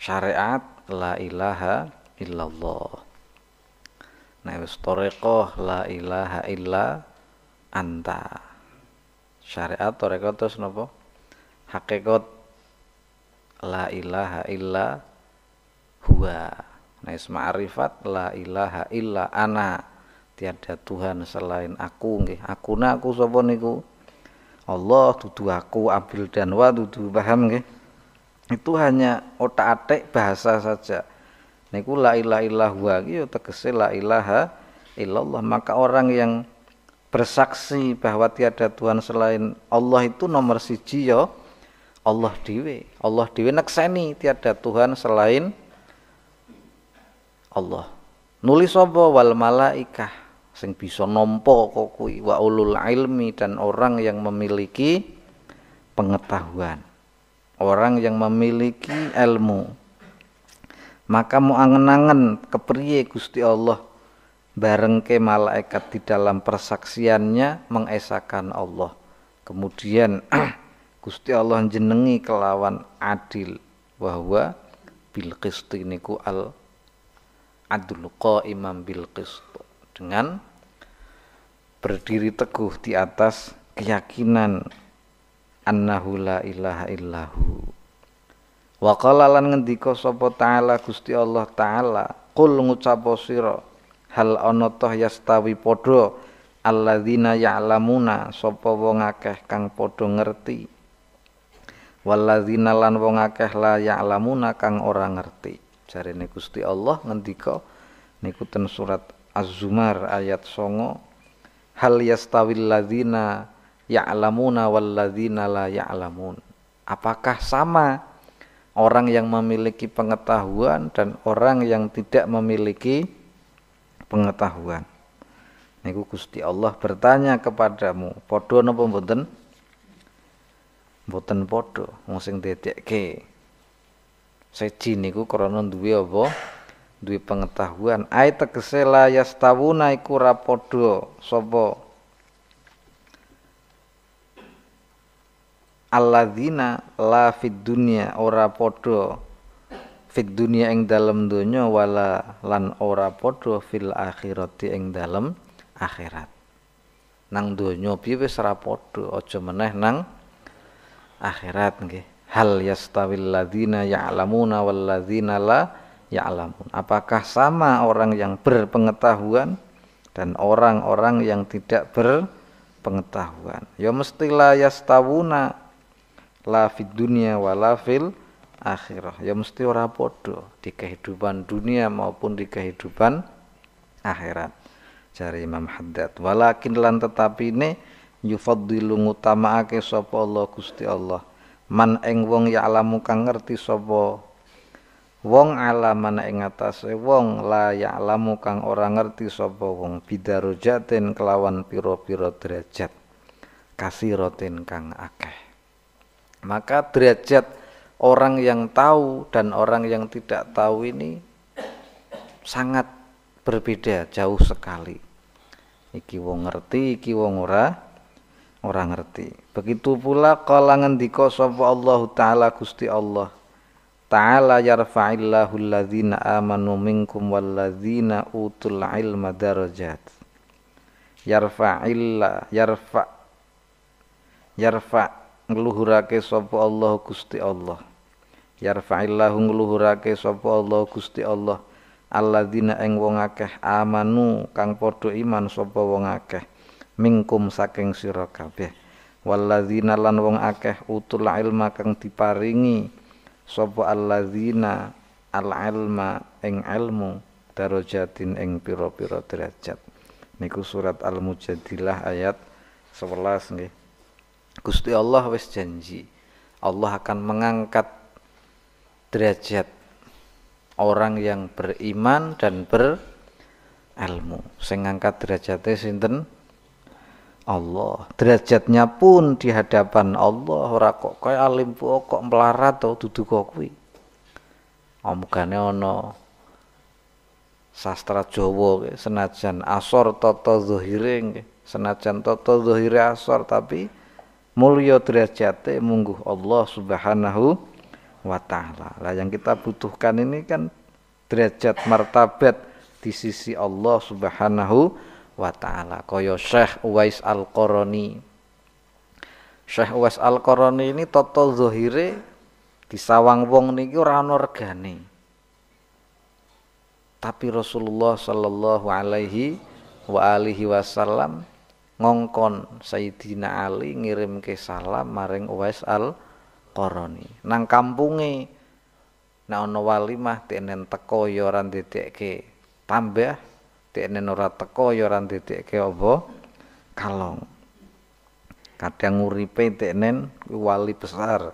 syariat la ilaha illallah nah wis la ilaha illa anta syariat tareqah terus nopo hakikat la ilaha illa huwa nah isma ma'rifat la ilaha illa ana tiada Tuhan selain aku nggih aku na aku sapa niku Allah dudu aku abil dan wa dudu paham nggih itu hanya otak-atik bahasa saja niku la ilaha illallah yo ya tegese la ilaha illallah maka orang yang bersaksi bahwa tiada Tuhan selain Allah itu nomor siji yo ya Allah dewe Allah dewe nekseni tiada Tuhan selain Allah nulis apa wal malaikah sing bisa nampa kok kuwi wa ulul ilmi dan orang yang memiliki pengetahuan orang yang memiliki ilmu maka mau angen-angen kepriye Gusti Allah bareng ke malaikat di dalam persaksiannya mengesakan Allah kemudian Gusti Allah jenengi kelawan adil bahwa bil niku al adul qaimam bil dengan berdiri teguh di atas keyakinan annahu la ilaha illahu wa qala lan ngendika sapa taala Gusti Allah taala qul ngucapo sira hal ana toh yastawi padha alladzina ya'lamuna sapa wong akeh kang padha ngerti walladzina lan wong akeh la ya'lamuna kang ora ngerti jarene Gusti Allah ngendika niku ten surat Az-Zumar ayat 9 hal yastawil ladzina ya'lamuna walladzina la ya'lamun. Apakah sama orang yang memiliki pengetahuan dan orang yang tidak memiliki pengetahuan? Niku Gusti Allah bertanya kepadamu, padha napa mboten? Mboten padha, wong sing dedekke. Seji niku krana duwe apa? Duwe pengetahuan. Ai tegese la yastawuna iku ra padha sapa alladzina la fid dunya ora podo fid dunya ing dalem donya wala lan ora podo fil akhirati ing dalem akhirat nang donya piye wis ora padha aja meneh nang akhirat nggih hal yastawil ladzina ya'lamuna wal ladzina la ya'lamun apakah sama orang yang berpengetahuan dan orang-orang yang tidak berpengetahuan ya mesti la yastawuna la fid dunia wa la fil akhirah ya mesti ora podo di kehidupan dunia maupun di kehidupan akhirat cari Imam Haddad walakin lan tetapi ne yufaddilu ake sapa Allah Gusti Allah man eng wong ya alamu kang ngerti sapa wong mana ing atase wong la ya alamu kang ora ngerti sapa wong bidarojatin kelawan piro pira derajat kasiroten kang akeh maka derajat orang yang tahu dan orang yang tidak tahu ini sangat berbeda jauh sekali. Iki wong ngerti, iki wong ora ora ngerti. Begitu pula kalangan di sapa Allah taala Gusti Allah Ta'ala yarfa'illahu alladhina amanu minkum walladhina utul ilma darajat. Yarfa'illa yarfa yarfa ngluhurake sapa Allah Gusti Allah yarfa'illahu ngluhurake sapa Allah Gusti Allah alladzina ing wong akeh amanu kang padha iman sapa wong akeh mingkum saking sira kabeh walladzina lan wong akeh utul ilma kang diparingi sapa alladzina al ilma ing ilmu darajatin eng pira-pira derajat niku surat al mujadilah ayat 11 nggih Gusti Allah wis janji Allah akan mengangkat derajat orang yang beriman dan berilmu sing ngangkat derajatnya sinten Allah derajatnya pun di hadapan Allah ora kok kaya alim kok melarat to dudu kok kuwi omgane ana sastra Jawa senajan asor tata zahire senajan tata zahire asor tapi mulia derajate mungguh Allah Subhanahu wa taala. Lah yang kita butuhkan ini kan derajat martabat di sisi Allah Subhanahu wa taala. Kaya Syekh Uwais Al-Qarani. Syekh Uwais Al-Qarani ini toto zahire disawang wong niki ora ana regane. Tapi Rasulullah sallallahu alaihi wa alihi wasallam ngongkon Sayyidina Ali ngirim ke salam maring Uwais al Koroni. nang kampunge nek walimah tenen teko yoran ora ndidekke tambah tenen ora teko yoran ora ndidekke apa kalong kadang uripe tenen wali besar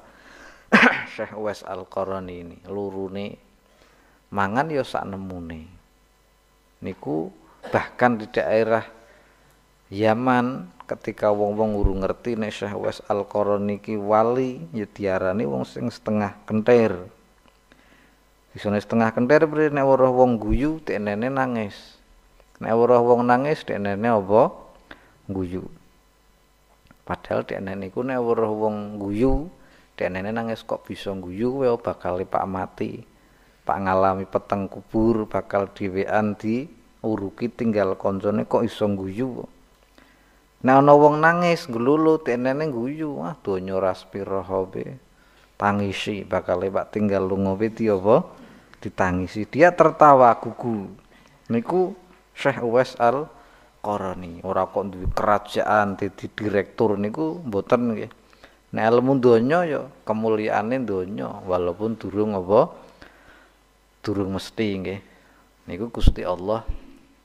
Syekh Uwais al Koroni ini lurune mangan ya sak nemune niku bahkan di daerah Yaman ketika wong-wong urung ngerti nek Syekh Wes Al-Qarni wali ya diarani wong sing setengah kenter Isone setengah kenter pri nek weruh wong guyu teknene nangis. Nek weruh wong nangis teknene apa? Guyu. Padahal teknene iku nek weruh wong guyu teknene nangis kok bisa guyu wae oh, bakal pak mati. Pak ngalami peteng kubur bakal dhewean di uruki tinggal koncone kok iso guyu Nah nongong wong nangis glulut enene guyu, ah donya hobe Tangisi bakal pak tinggal lunga peti apa ditangisi. Dia tertawa gugu. Niku Syekh Uwais Al Qarani. Ora kok duwe kerajaan dadi direktur niku mboten nggih. Nek nah, ilmu donya ya kemuliaane donya walaupun durung apa durung mesti nggih. Niku Gusti Allah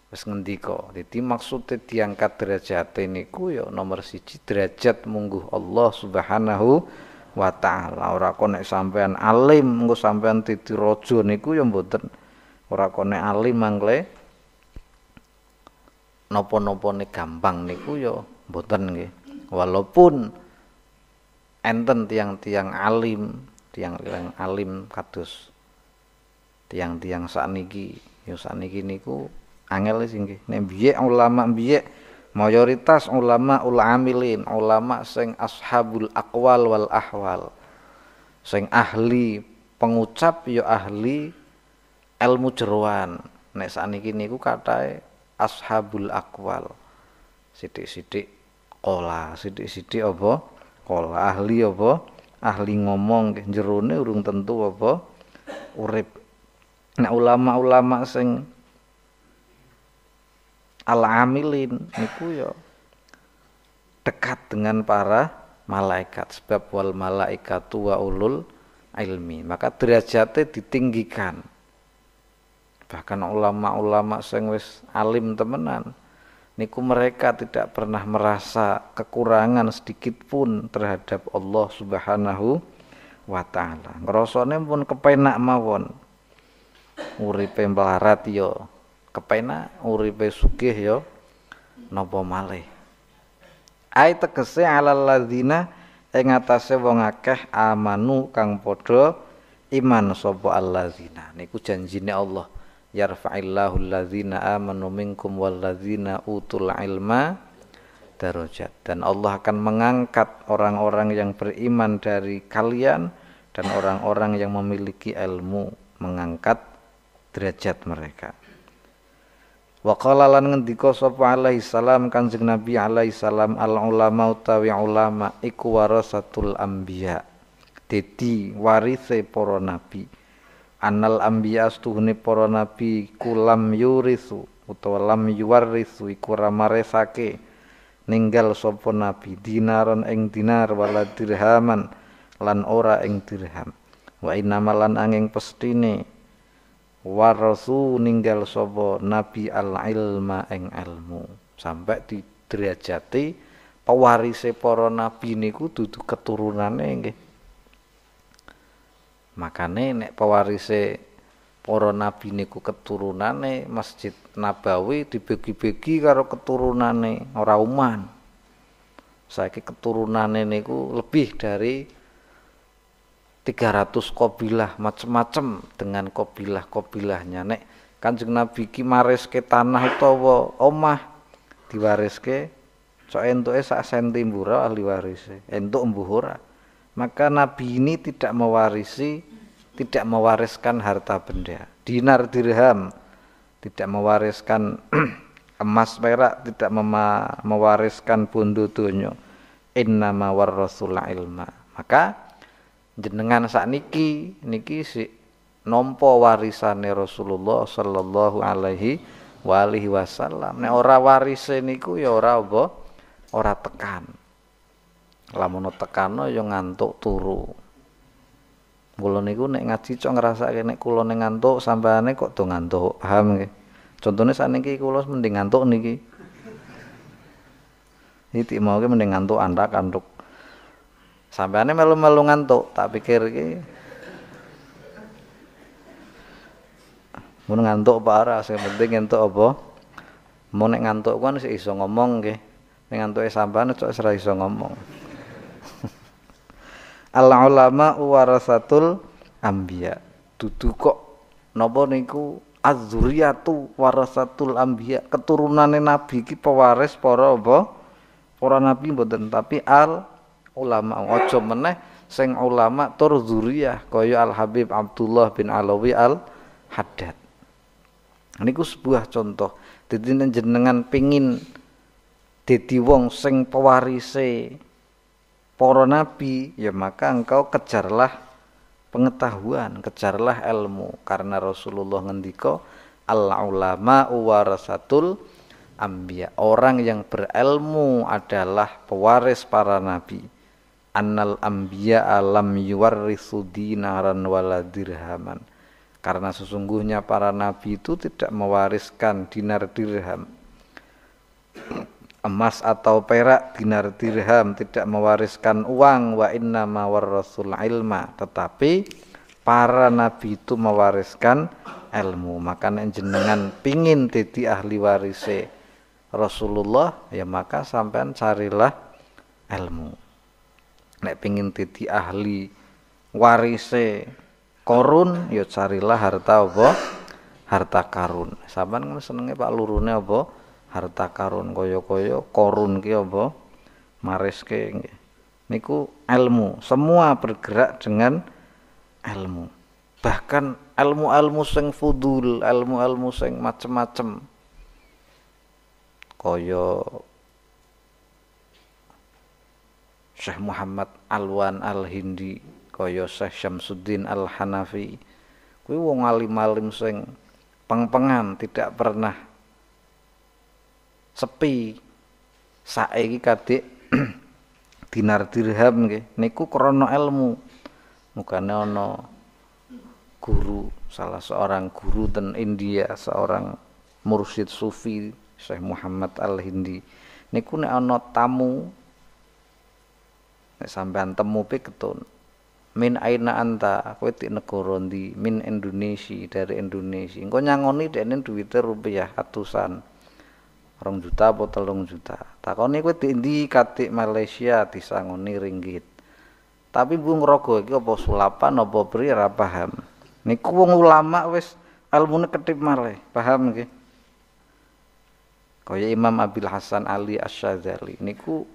wis ngendika dadi maksude diangkat derajat niku ya nomor siji derajat mungguh Allah Subhanahu wa taala ora kok nek sampean alim engko sampean titi raja niku ya mboten ora kok nek alim mangkle napa-napane gampang niku ya mboten nggih walaupun enten tiang-tiang alim tiang-tiang alim kados tiang-tiang sakniki ya sakniki niku angel sih nggih nek biye ulama biye mayoritas ulama ulamilin ulama sing ashabul aqwal wal ahwal sing ahli pengucap yo ya ahli ilmu jeroan nek saniki niku katae ashabul aqwal sithik-sithik kola sithik-sithik apa kola ahli apa ahli ngomong jerone urung tentu apa urip nek ulama-ulama sing al-amilin niku ya dekat dengan para malaikat sebab wal malaikat wa ulul ilmi maka derajatnya ditinggikan bahkan ulama-ulama sing wis alim temenan niku mereka tidak pernah merasa kekurangan sedikit pun terhadap Allah Subhanahu wa taala ngrasane pun kepenak mawon uripe melarat yo ya kepenak uripe sugih ya napa malih ai tegese alal ladzina ing atase wong akeh amanu kang padha iman sapa alladzina niku janjine Allah yarfa'illahu alladzina amanu minkum walladzina utul ilma darajat dan Allah akan mengangkat orang-orang yang beriman dari kalian dan orang-orang yang memiliki ilmu mengangkat derajat mereka Wa qala lan ngendika sapa alaihi salam Kanjeng Nabi alaihi salam al ulama utawi ulama iku warasatul anbiya. Dadi warise para nabi. Anal anbiya astuhune para nabi kulam yurisu utawa lam yuwarisu iku ramaresake ninggal sapa nabi dinaron ing dinar wala dirhaman lan ora ing dirham. Wa inamalan angin pestine warasu ninggal sobo nabi al ilma ing ilmu sampai di derajati pewarise para nabi niku dudu keturunane nggih makanya nek pewarise para nabi niku keturunane Masjid Nabawi dibagi-bagi karo keturunane ora uman saiki keturunane niku lebih dari 300 kobilah macem-macem dengan kobilah-kobilahnya nek Kanjeng Nabi ki mariske tanah utawa omah diwariske cok entuke sak senti mbura ahli warise entuk mbuhura maka Nabi ini tidak mewarisi tidak mewariskan harta benda dinar dirham tidak mewariskan emas perak tidak mewariskan bondo donya innama warasul ilma maka jenengan sak niki si nompo warisane Rasulullah sallallahu alaihi wa alihi wasallam nek ora warise niku ya ora apa ora tekan lamun tekano ya ngantuk turu kula niku nek ngaji cok ngrasake nek kula ning ngantuk sampeane kok do ngantuk paham nggih contone sakniki kula mending ngantuk niki Iki mau mending ngantuk anda kantuk Sampeane melu-melu ngantuk, tak pikir iki. ngantuk parah, sing penting ngantuk apa? Mau nek ngantuk kan sih iso ngomong nggih. Nek ngantuk sampean cok serai iso ngomong. Al ulama warasatul ambia. Dudu kok napa niku azuriatu warasatul ambia Keturunane nabi ki pewaris para apa? Para nabi mboten tapi al ulama ojo meneh sing ulama tur zuriyah kaya Al Habib Abdullah bin Alawi Al Haddad. Niku sebuah contoh. Dadi jenengan pingin dadi wong sing pewarise para nabi, ya maka engkau kejarlah pengetahuan, kejarlah ilmu karena Rasulullah ngendika al ulama warasatul ambia Orang yang berilmu adalah pewaris para nabi annal anbiya alam yuwarrisu dinaran wala dirhaman karena sesungguhnya para nabi itu tidak mewariskan dinar dirham emas atau perak dinar dirham tidak mewariskan uang wa inna rasul ilma tetapi para nabi itu mewariskan ilmu maka jenengan pingin jadi ahli warise Rasulullah ya maka sampean carilah ilmu nek pengin dadi ahli warise korun ya carilah harta apa harta karun sampean senenge Pak lurune apa harta karun kaya-kaya korun ki apa mariske nggih niku ilmu semua bergerak dengan ilmu bahkan ilmu-ilmu sing fudul ilmu-ilmu sing macem-macem kaya Syekh Muhammad Alwan Al-Hindi kaya Syekh Syamsuddin Al-Hanafi kuwi wong alim-alim sing pengpengan tidak pernah sepi saiki kadek dinar dirham nggih niku krana ilmu mukane ana guru salah seorang guru ten India seorang mursyid sufi Syekh Muhammad Al-Hindi niku nek ana tamu nek sampean temu ketun. min aina anta kowe ti negara ndi min Indonesia dari Indonesia engko nyangoni dene duwite rupiah atusan rong juta apa telung juta takoni kowe di ndi katik Malaysia disangoni ringgit tapi Bung Rogo iki apa sulapan apa pri ora paham niku wong ulama wis ilmune ketip male, paham nggih kaya Imam Abil Hasan Ali Asyadzali niku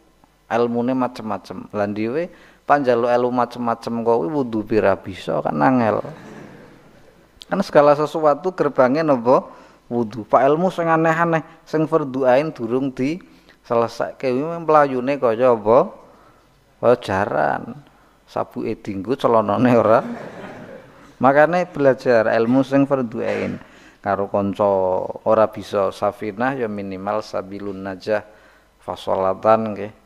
ne macem-macem lan dhewe panjaluk ilmu macem-macem kowe wudu pira bisa kan angel kan segala sesuatu gerbangnya nopo wudu pak ilmu sing aneh-aneh sing fardhu ain durung di selesai kewe mlayune kaya apa kaya jaran sabuke dinggo celanane ora makane belajar ilmu sing fardhu ain karo kanca ora bisa safinah ya minimal sabilun najah fasolatan nggih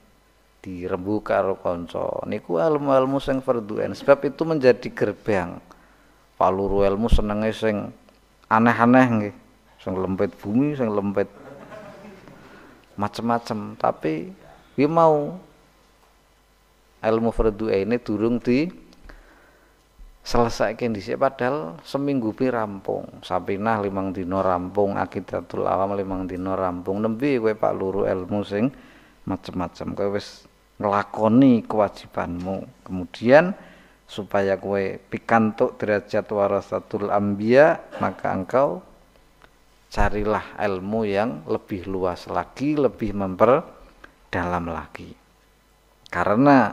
dirembu karo kanca niku ilmu ilmu sing fardhu sebab itu menjadi gerbang paluru ilmu senenge sing aneh-aneh nggih sing lempet bumi sing lempet macem-macem tapi wi ya mau ilmu fardhu e ini durung di selesaikan dhisik padahal seminggu pi rampung sapinah limang dino rampung akidatul awam limang dino rampung nembi kue pak luru ilmu sing macem-macem kue wes ngelakoni kewajibanmu kemudian supaya kue pikantuk derajat warasatul ambia maka engkau carilah ilmu yang lebih luas lagi lebih memperdalam lagi karena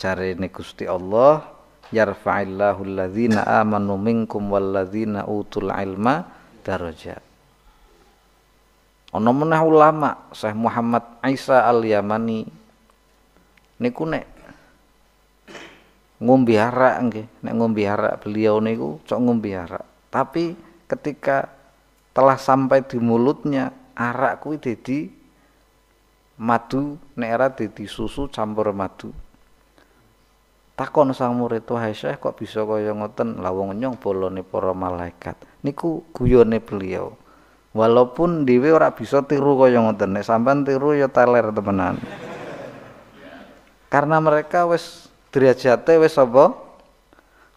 cari Gusti Allah yarfa'illahu alladzina amanu minkum walladzina utul ilma darajat onomunah menah ulama Syekh Muhammad Isa Al-Yamani niku nek ngombe arak nggih, nek ngombe arak beliau niku cok ngombe arak. Tapi ketika telah sampai di mulutnya arak kuwi dadi madu nek era dadi susu campur madu. Takon sang murid wahai Syekh kok bisa kaya ngoten la wong nyong bolone para malaikat. Niku guyone beliau. Walaupun dhewe ora bisa tiru kaya ngoten, nek sampean tiru ya teler temenan karena mereka wis derajate wis apa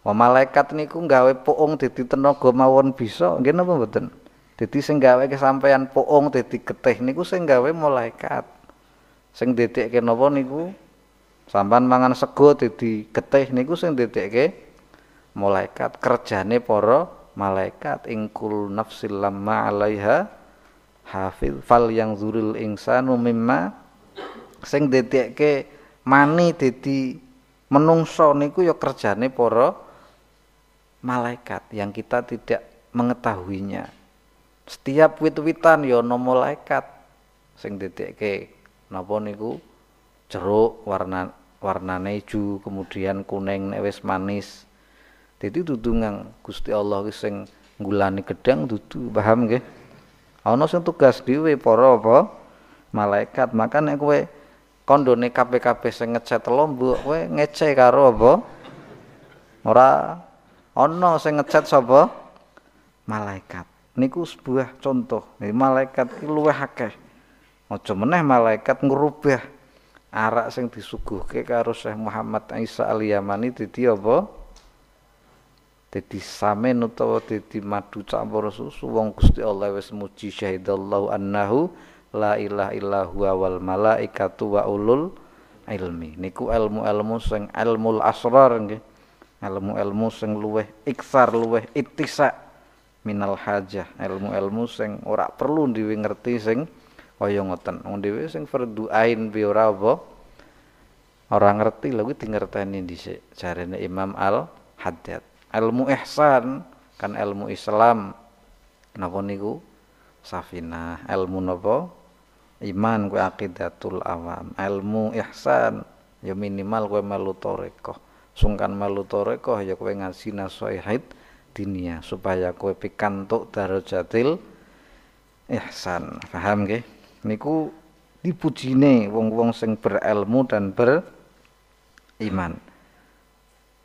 wa malaikat niku nggawe poong dadi tenaga mawon bisa nggih napa mboten dadi sing gawe kesampaian poong dadi getih niku sing gawe malaikat sing dedekke napa niku sampean mangan sego dadi getih niku sing ke malaikat kerjane para malaikat ingkul nafsil lamma 'alaiha hafil fal yang zuril insanu mimma sing ke mani dadi menungso niku ya kerjane para malaikat yang kita tidak mengetahuinya. Setiap wit-witan ya ana malaikat sing didikekke napa niku jeruk warna warnane ijo kemudian kuning nek wis manis. Dadi dudu ngang Gusti Allah sing nggulani gedang dudu paham nggih. Ana sing tugas dhewe para apa malaikat, maka nek kowe kondone KPKP sing ngecet telo mbok kowe ngece karo apa ora ana sing ngecet sapa malaikat niku sebuah contoh Jadi, malaikat ki luwih akeh aja meneh malaikat ngrubah arak sing disuguhke karo Syekh Muhammad Isa Al-Yamani dadi apa dadi samen utawa dadi madu campur susu wong Gusti Allah wis muji syahidallahu annahu la ilaha illa huwa wal malaikatu wa ulul ilmi niku ilmu-ilmu sing ilmul asrar nggih ilmu-ilmu sing luweh iksar luweh itisa minal hajah ilmu-ilmu sing ora perlu dhewe ngerti sing kaya ngoten wong dhewe sing fardhu ain bi ora apa ora ngerti lha kuwi dingerteni dhisik jarene Imam Al Haddad ilmu ihsan kan ilmu Islam napa niku Safina. ilmu napa iman kue akidatul awam ilmu ihsan ya minimal kue melu torekoh sungkan melu torekoh ya kue ngaji haid dinia supaya kue pikantuk darajatil ihsan paham ke niku dipujine wong-wong sing berilmu dan beriman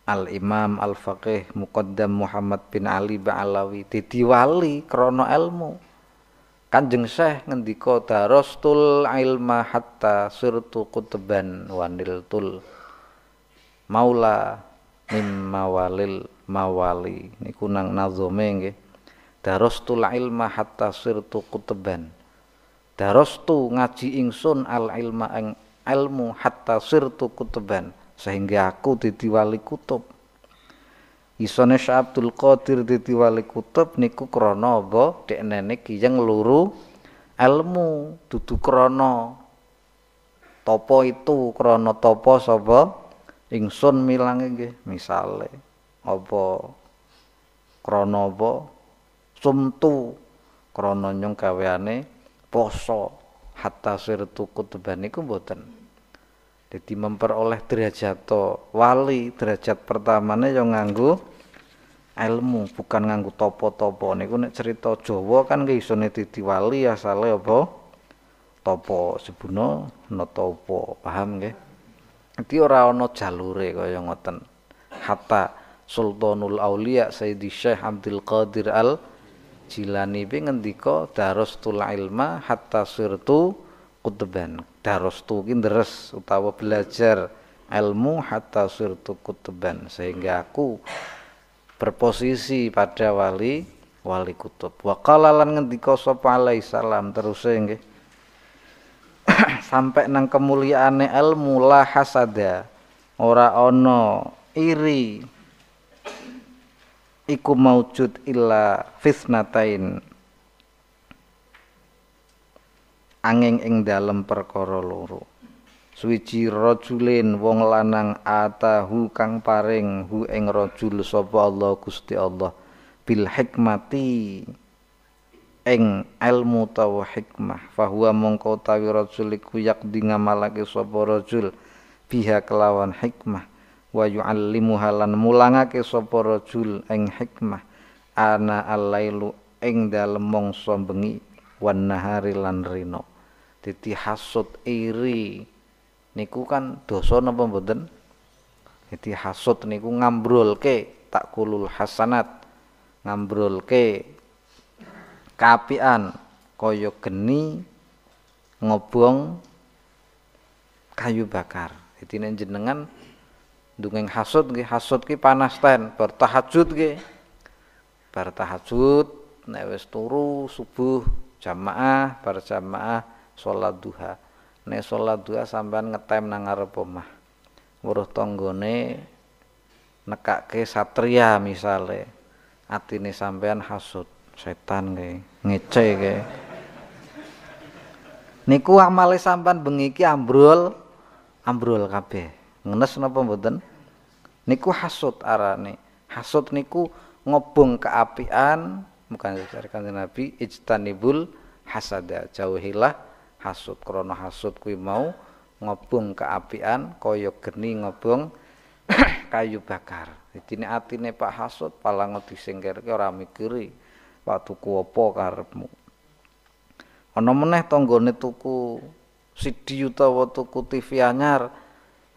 Al Imam Al Faqih Muqaddam Muhammad bin Ali Ba'alawi ditiwali krono ilmu Kanjeng Syekh ngendika darastul ilma hatta sirtu wanil tul maula mim mawalil mawali niku nang nazome nggih darastul ilma hatta sirtu kutuban darastu ngaji ingsun al ilma ing ilmu hatta sirtu kutuban sehingga aku wali kutub isone Syekh Abdul Qadir dadi wali kutub niku krana apa dekne iki yang luru ilmu dudu krana topo itu krana topo sapa ingsun milange nggih misale apa krana apa sumtu krana nyung gaweane poso hatta sirtu kutuban niku mboten jadi memperoleh derajat wali derajat pertamane yang nganggu ilmu bukan nganggo topo-topo niku nek cerita Jawa kan keisone titiwali asale apa topo sebuno no topo paham nggih iki ora ana jalure kaya ngoten hatta Sultanul Aulia Sayyidi Syekh Abdul Qadir Al Jilani bi ngendika darastul ilma hatta sirtu kutuban darastu ki deres utawa belajar ilmu hatta sirtu kutuban sehingga aku berposisi pada wali wali kutub wa qala lan ngendika sapa alai salam terus nggih sampai nang kemuliaane ilmu la hasada ora ana iri iku maujud illa fisnatain angin ing dalem perkara loro suwiji rajulin wong lanang atahu kang paring hu ing rajul sapa Allah Gusti Allah bil hikmati ing ilmu tawa hikmah fahuwa mongko tawi rajul iku yakdi ngamalake sapa rajul biha kelawan hikmah wa yuallimuha lan mulangake sapa rajul ing hikmah ana alailu ing dalem mangsa bengi wan nahari lan rino titi hasud iri niku kan dosa napa mboten jadi hasut niku ke, tak kulul hasanat ngambrulke kapian kaya geni ngobong kayu bakar jadi nek jenengan dungeng hasut nggih hasud ki panas ten bertahajud ke, bertahajud nek wis turu subuh jamaah berjamaah sholat duha nek sholat dua sampean ngetem nang ngarep omah weruh tanggane nekake satria misale atine sampean hasud setan ke, ngece ke. niku amale sampean bengi ambrol ambrol kabeh ngenes napa mboten niku hasud arane hasut niku ngobong keapian bukan dari kanjeng Nabi ijtanibul hasada jauhilah Hasut krono Hasut kuwi mau ngobong keapian kaya geni ngobong kayu bakar Jadi ini hati ini Pak Hasud palang ke orang mikiri Pak tuku apa karepmu ada meneh tonggone tuku sidi utawa tuku TV anyar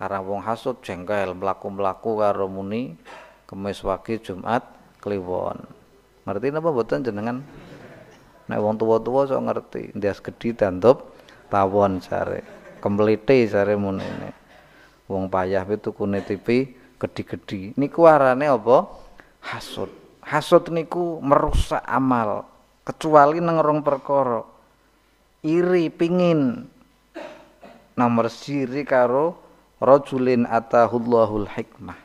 karena wong hasud jengkel melaku-melaku karo muni kemis wagi Jumat kliwon ngerti apa buatan jenengan nek wong tua tuwa so ngerti ndas gedhi tantup tawon jare kemplete jare munene wong payah kuwi tukune tipe gedhi-gedhi niku arane apa hasud hasud niku merusak amal kecuali nang rong perkara iri pingin nomor siri karo rajulin atahullahul hikmah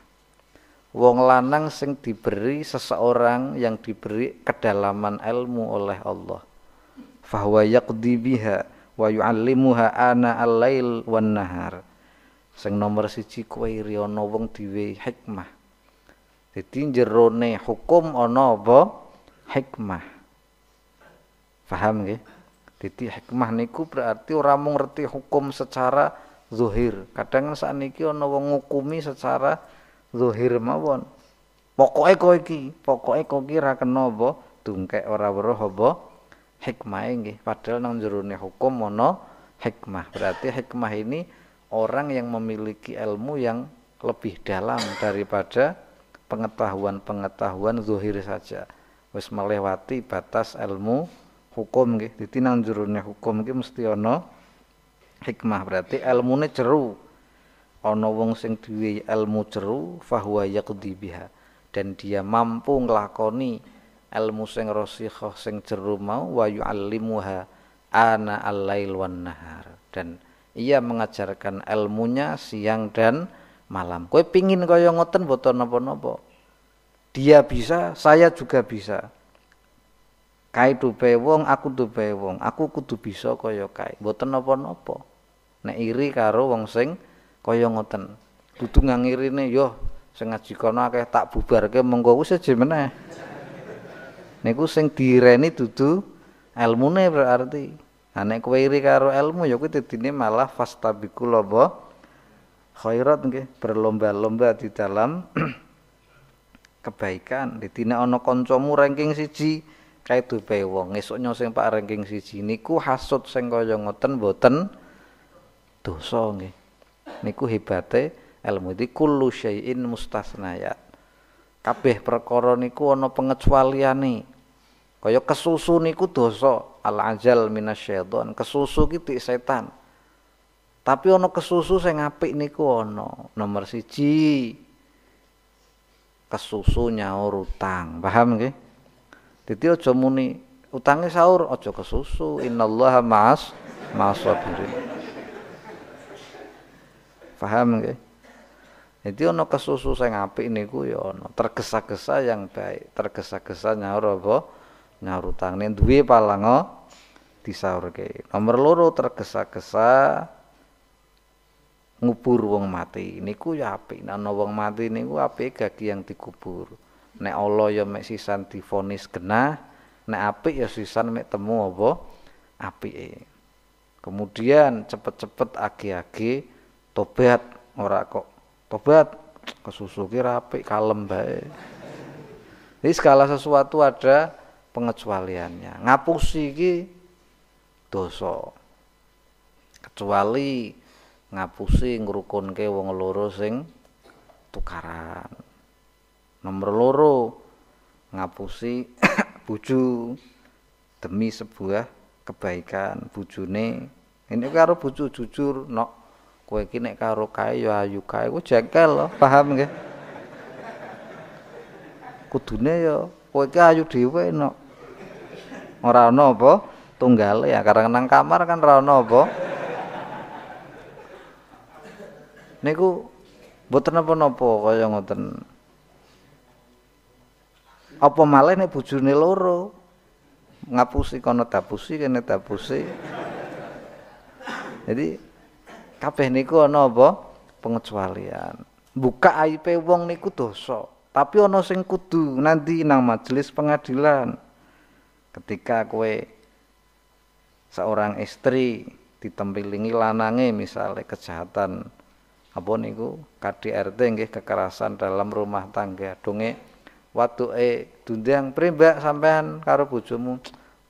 wong lanang sing diberi seseorang yang diberi kedalaman ilmu oleh Allah fahuwa yaqdi biha wa yu'allimuha ana al-lail wan nahar sing nomor siji kowe riyono wong diwe hikmah dadi jerone hukum ana apa hikmah paham nggih dadi hikmah niku berarti ora mung ngerti hukum secara zuhir kadang sakniki ana wong ngukumi secara zuhir mawon pokoke kowe iki pokoke kowe iki ra kena apa dungkek ora weruh apa hikmah ini, padahal nang jerone hukum mono hikmah berarti hikmah ini orang yang memiliki ilmu yang lebih dalam daripada pengetahuan-pengetahuan zuhir saja wis melewati batas ilmu hukum gitu. Di tinang jerone hukum gitu mesti ono hikmah berarti ne jeru Ono wong sing duwe ilmu jeru fahuwa yaqdi biha dan dia mampu nglakoni ilmu sing rasikhah sing jeru mau wa yu'allimuha ana al-lail wan nahar dan ia mengajarkan ilmunya siang dan malam kowe pingin kaya ngoten boten napa-napa dia bisa saya juga bisa kae dupe wong aku dupe wong aku kudu bisa kaya kae boten napa-napa nek iri karo wong sing kaya ngoten dudu ngangirine yo sing ngaji kono akeh tak bubarke mengko wis aja meneh niku sing direni dudu elmune berarti nah nek kowe iri karo ilmu ya kuwi malah malah fastabiqu lobo khairat nggih berlomba-lomba di dalam kebaikan dadine ana kancamu ranking siji kae dupe wong esuknya sing pak ranking siji niku hasud sing kaya ngoten mboten dosa nggih niku hebate ilmu iki kullu syai'in mustasnayat kabeh perkara niku ana pengecualiane Kaya kesusu niku dosa al ajal minasyaiton. Kesusu gitu setan. Tapi ono kesusu saya ngapi niku ono. Nomor siji kesusu nyaur utang. Paham gak? Jadi ojo muni utangnya sahur ojo kesusu. mas ma'as ma'asabirin. Paham gak? Jadi ono kesusu saya ngapi niku ya ono, tergesa-gesa yang baik, tergesa-gesa nyaur apa? ngarutang ning duwe palango disaurke. Nomor loro tergesa-gesa ngubur wong mati. Niku ya apik. nah ana wong mati ku apik gagi yang dikubur. Nek Allah ya mek sisan difonis kena nek apik ya sisan mek temu apa apike. Kemudian cepet-cepet agi-agi tobat ora kok. Tobat kesusuki rapi kalem bae. Jadi segala sesuatu ada pengecualiannya ngapusi ki dosa kecuali ngapusi ke wong loro sing tukaran nomor loro ngapusi buju demi sebuah kebaikan bujune ini karo bojo jujur nok kowe kine karo kae ya ayu kae ku jengkel loh paham gak kudune ya kowe iki ayu dhewe nok ora ana tunggal ya karena nang kamar kan ora ana apa niku mboten napa kau kaya ngoten apa malah nek bojone loro ngapusi kono dapusi kene dapusi jadi kabeh niku ana apa pengecualian buka aipe wong niku dosa tapi ana sing kudu nanti nang majelis pengadilan ketika kue seorang istri ditempilingi lanange misalnya kejahatan apa niku KDRT nggih kekerasan dalam rumah tangga donge waktu e dundang primbak sampean karo bojomu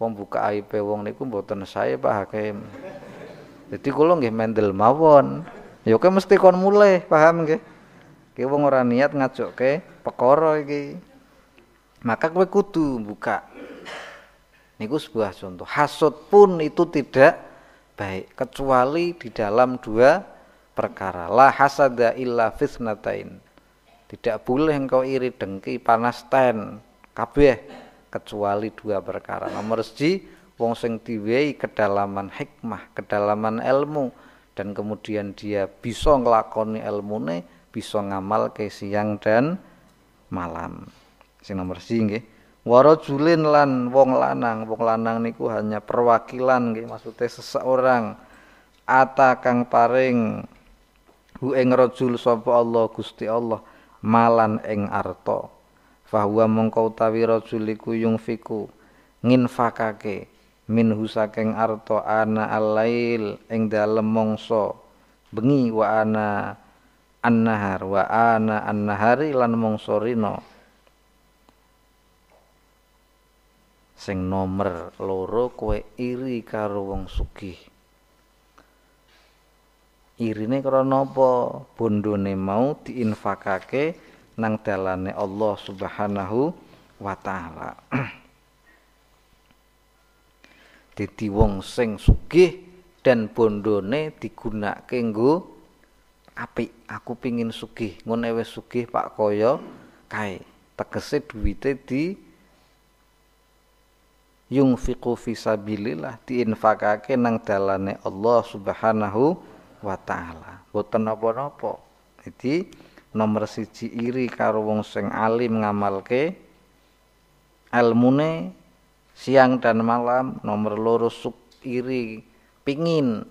wong buka aib wong niku mboten saya Pak Hakim jadi kula nggih mendel mawon ya mesti kon mulai paham nggih ki wong ora niat ke perkara iki maka kowe kudu buka Niku sebuah contoh. hasut pun itu tidak baik kecuali di dalam dua perkara. La hasada illa fisnatain. Tidak boleh engkau iri dengki panas ten kabeh kecuali dua perkara. Nomor siji wong sing diwehi kedalaman hikmah, kedalaman ilmu dan kemudian dia bisa nglakoni ilmune, bisa ngamal ke siang dan malam. Sing nomor siji nggih warajulin lan wong lanang wong lanang niku hanya perwakilan nggih maksude seseorang ata kang paring hu ing rajul sapa Allah Gusti Allah malan ing arta fahuwa mongko utawi rajul iku ngin nginfakake minhu saking arto ana alail ing dalem mongso bengi wa ana annahar wa ana annahari lan mongso rino Sing nomer loro kowe iri karo wong sugih. Irine krana apa? Bondone mau diinfakake nang dalane Allah Subhanahu wa taala. Dadi wong sing sugih dan bondone digunakake nggo apik. Aku pingin sugih, ngene wis sugih Pak Koyo kae. Tegese duwite di yungfiqu fisabilillah diinfakake nang dalane Allah Subhanahu wa taala. Boten napa-napa. Jadi nomor siji iri karo wong sing alim ngamalke Almune siang dan malam, nomor loro suk iri pingin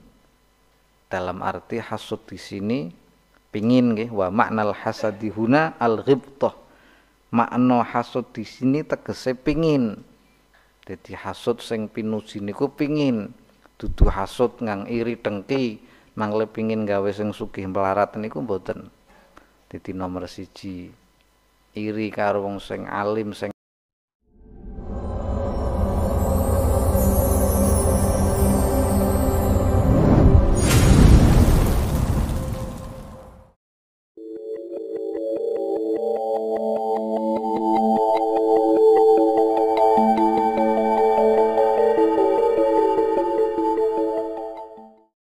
dalam arti hasud di sini pingin ke wa maknal hasadihuna huna al ghibtah makna hasud di sini tegese pingin Dadi hasut sing pinuji niku pingin dudu hasut ngang iri dengki mangle pingin gawe sing sugih melarat niku mboten. Dadi nomor siji iri karo wong sing alim sing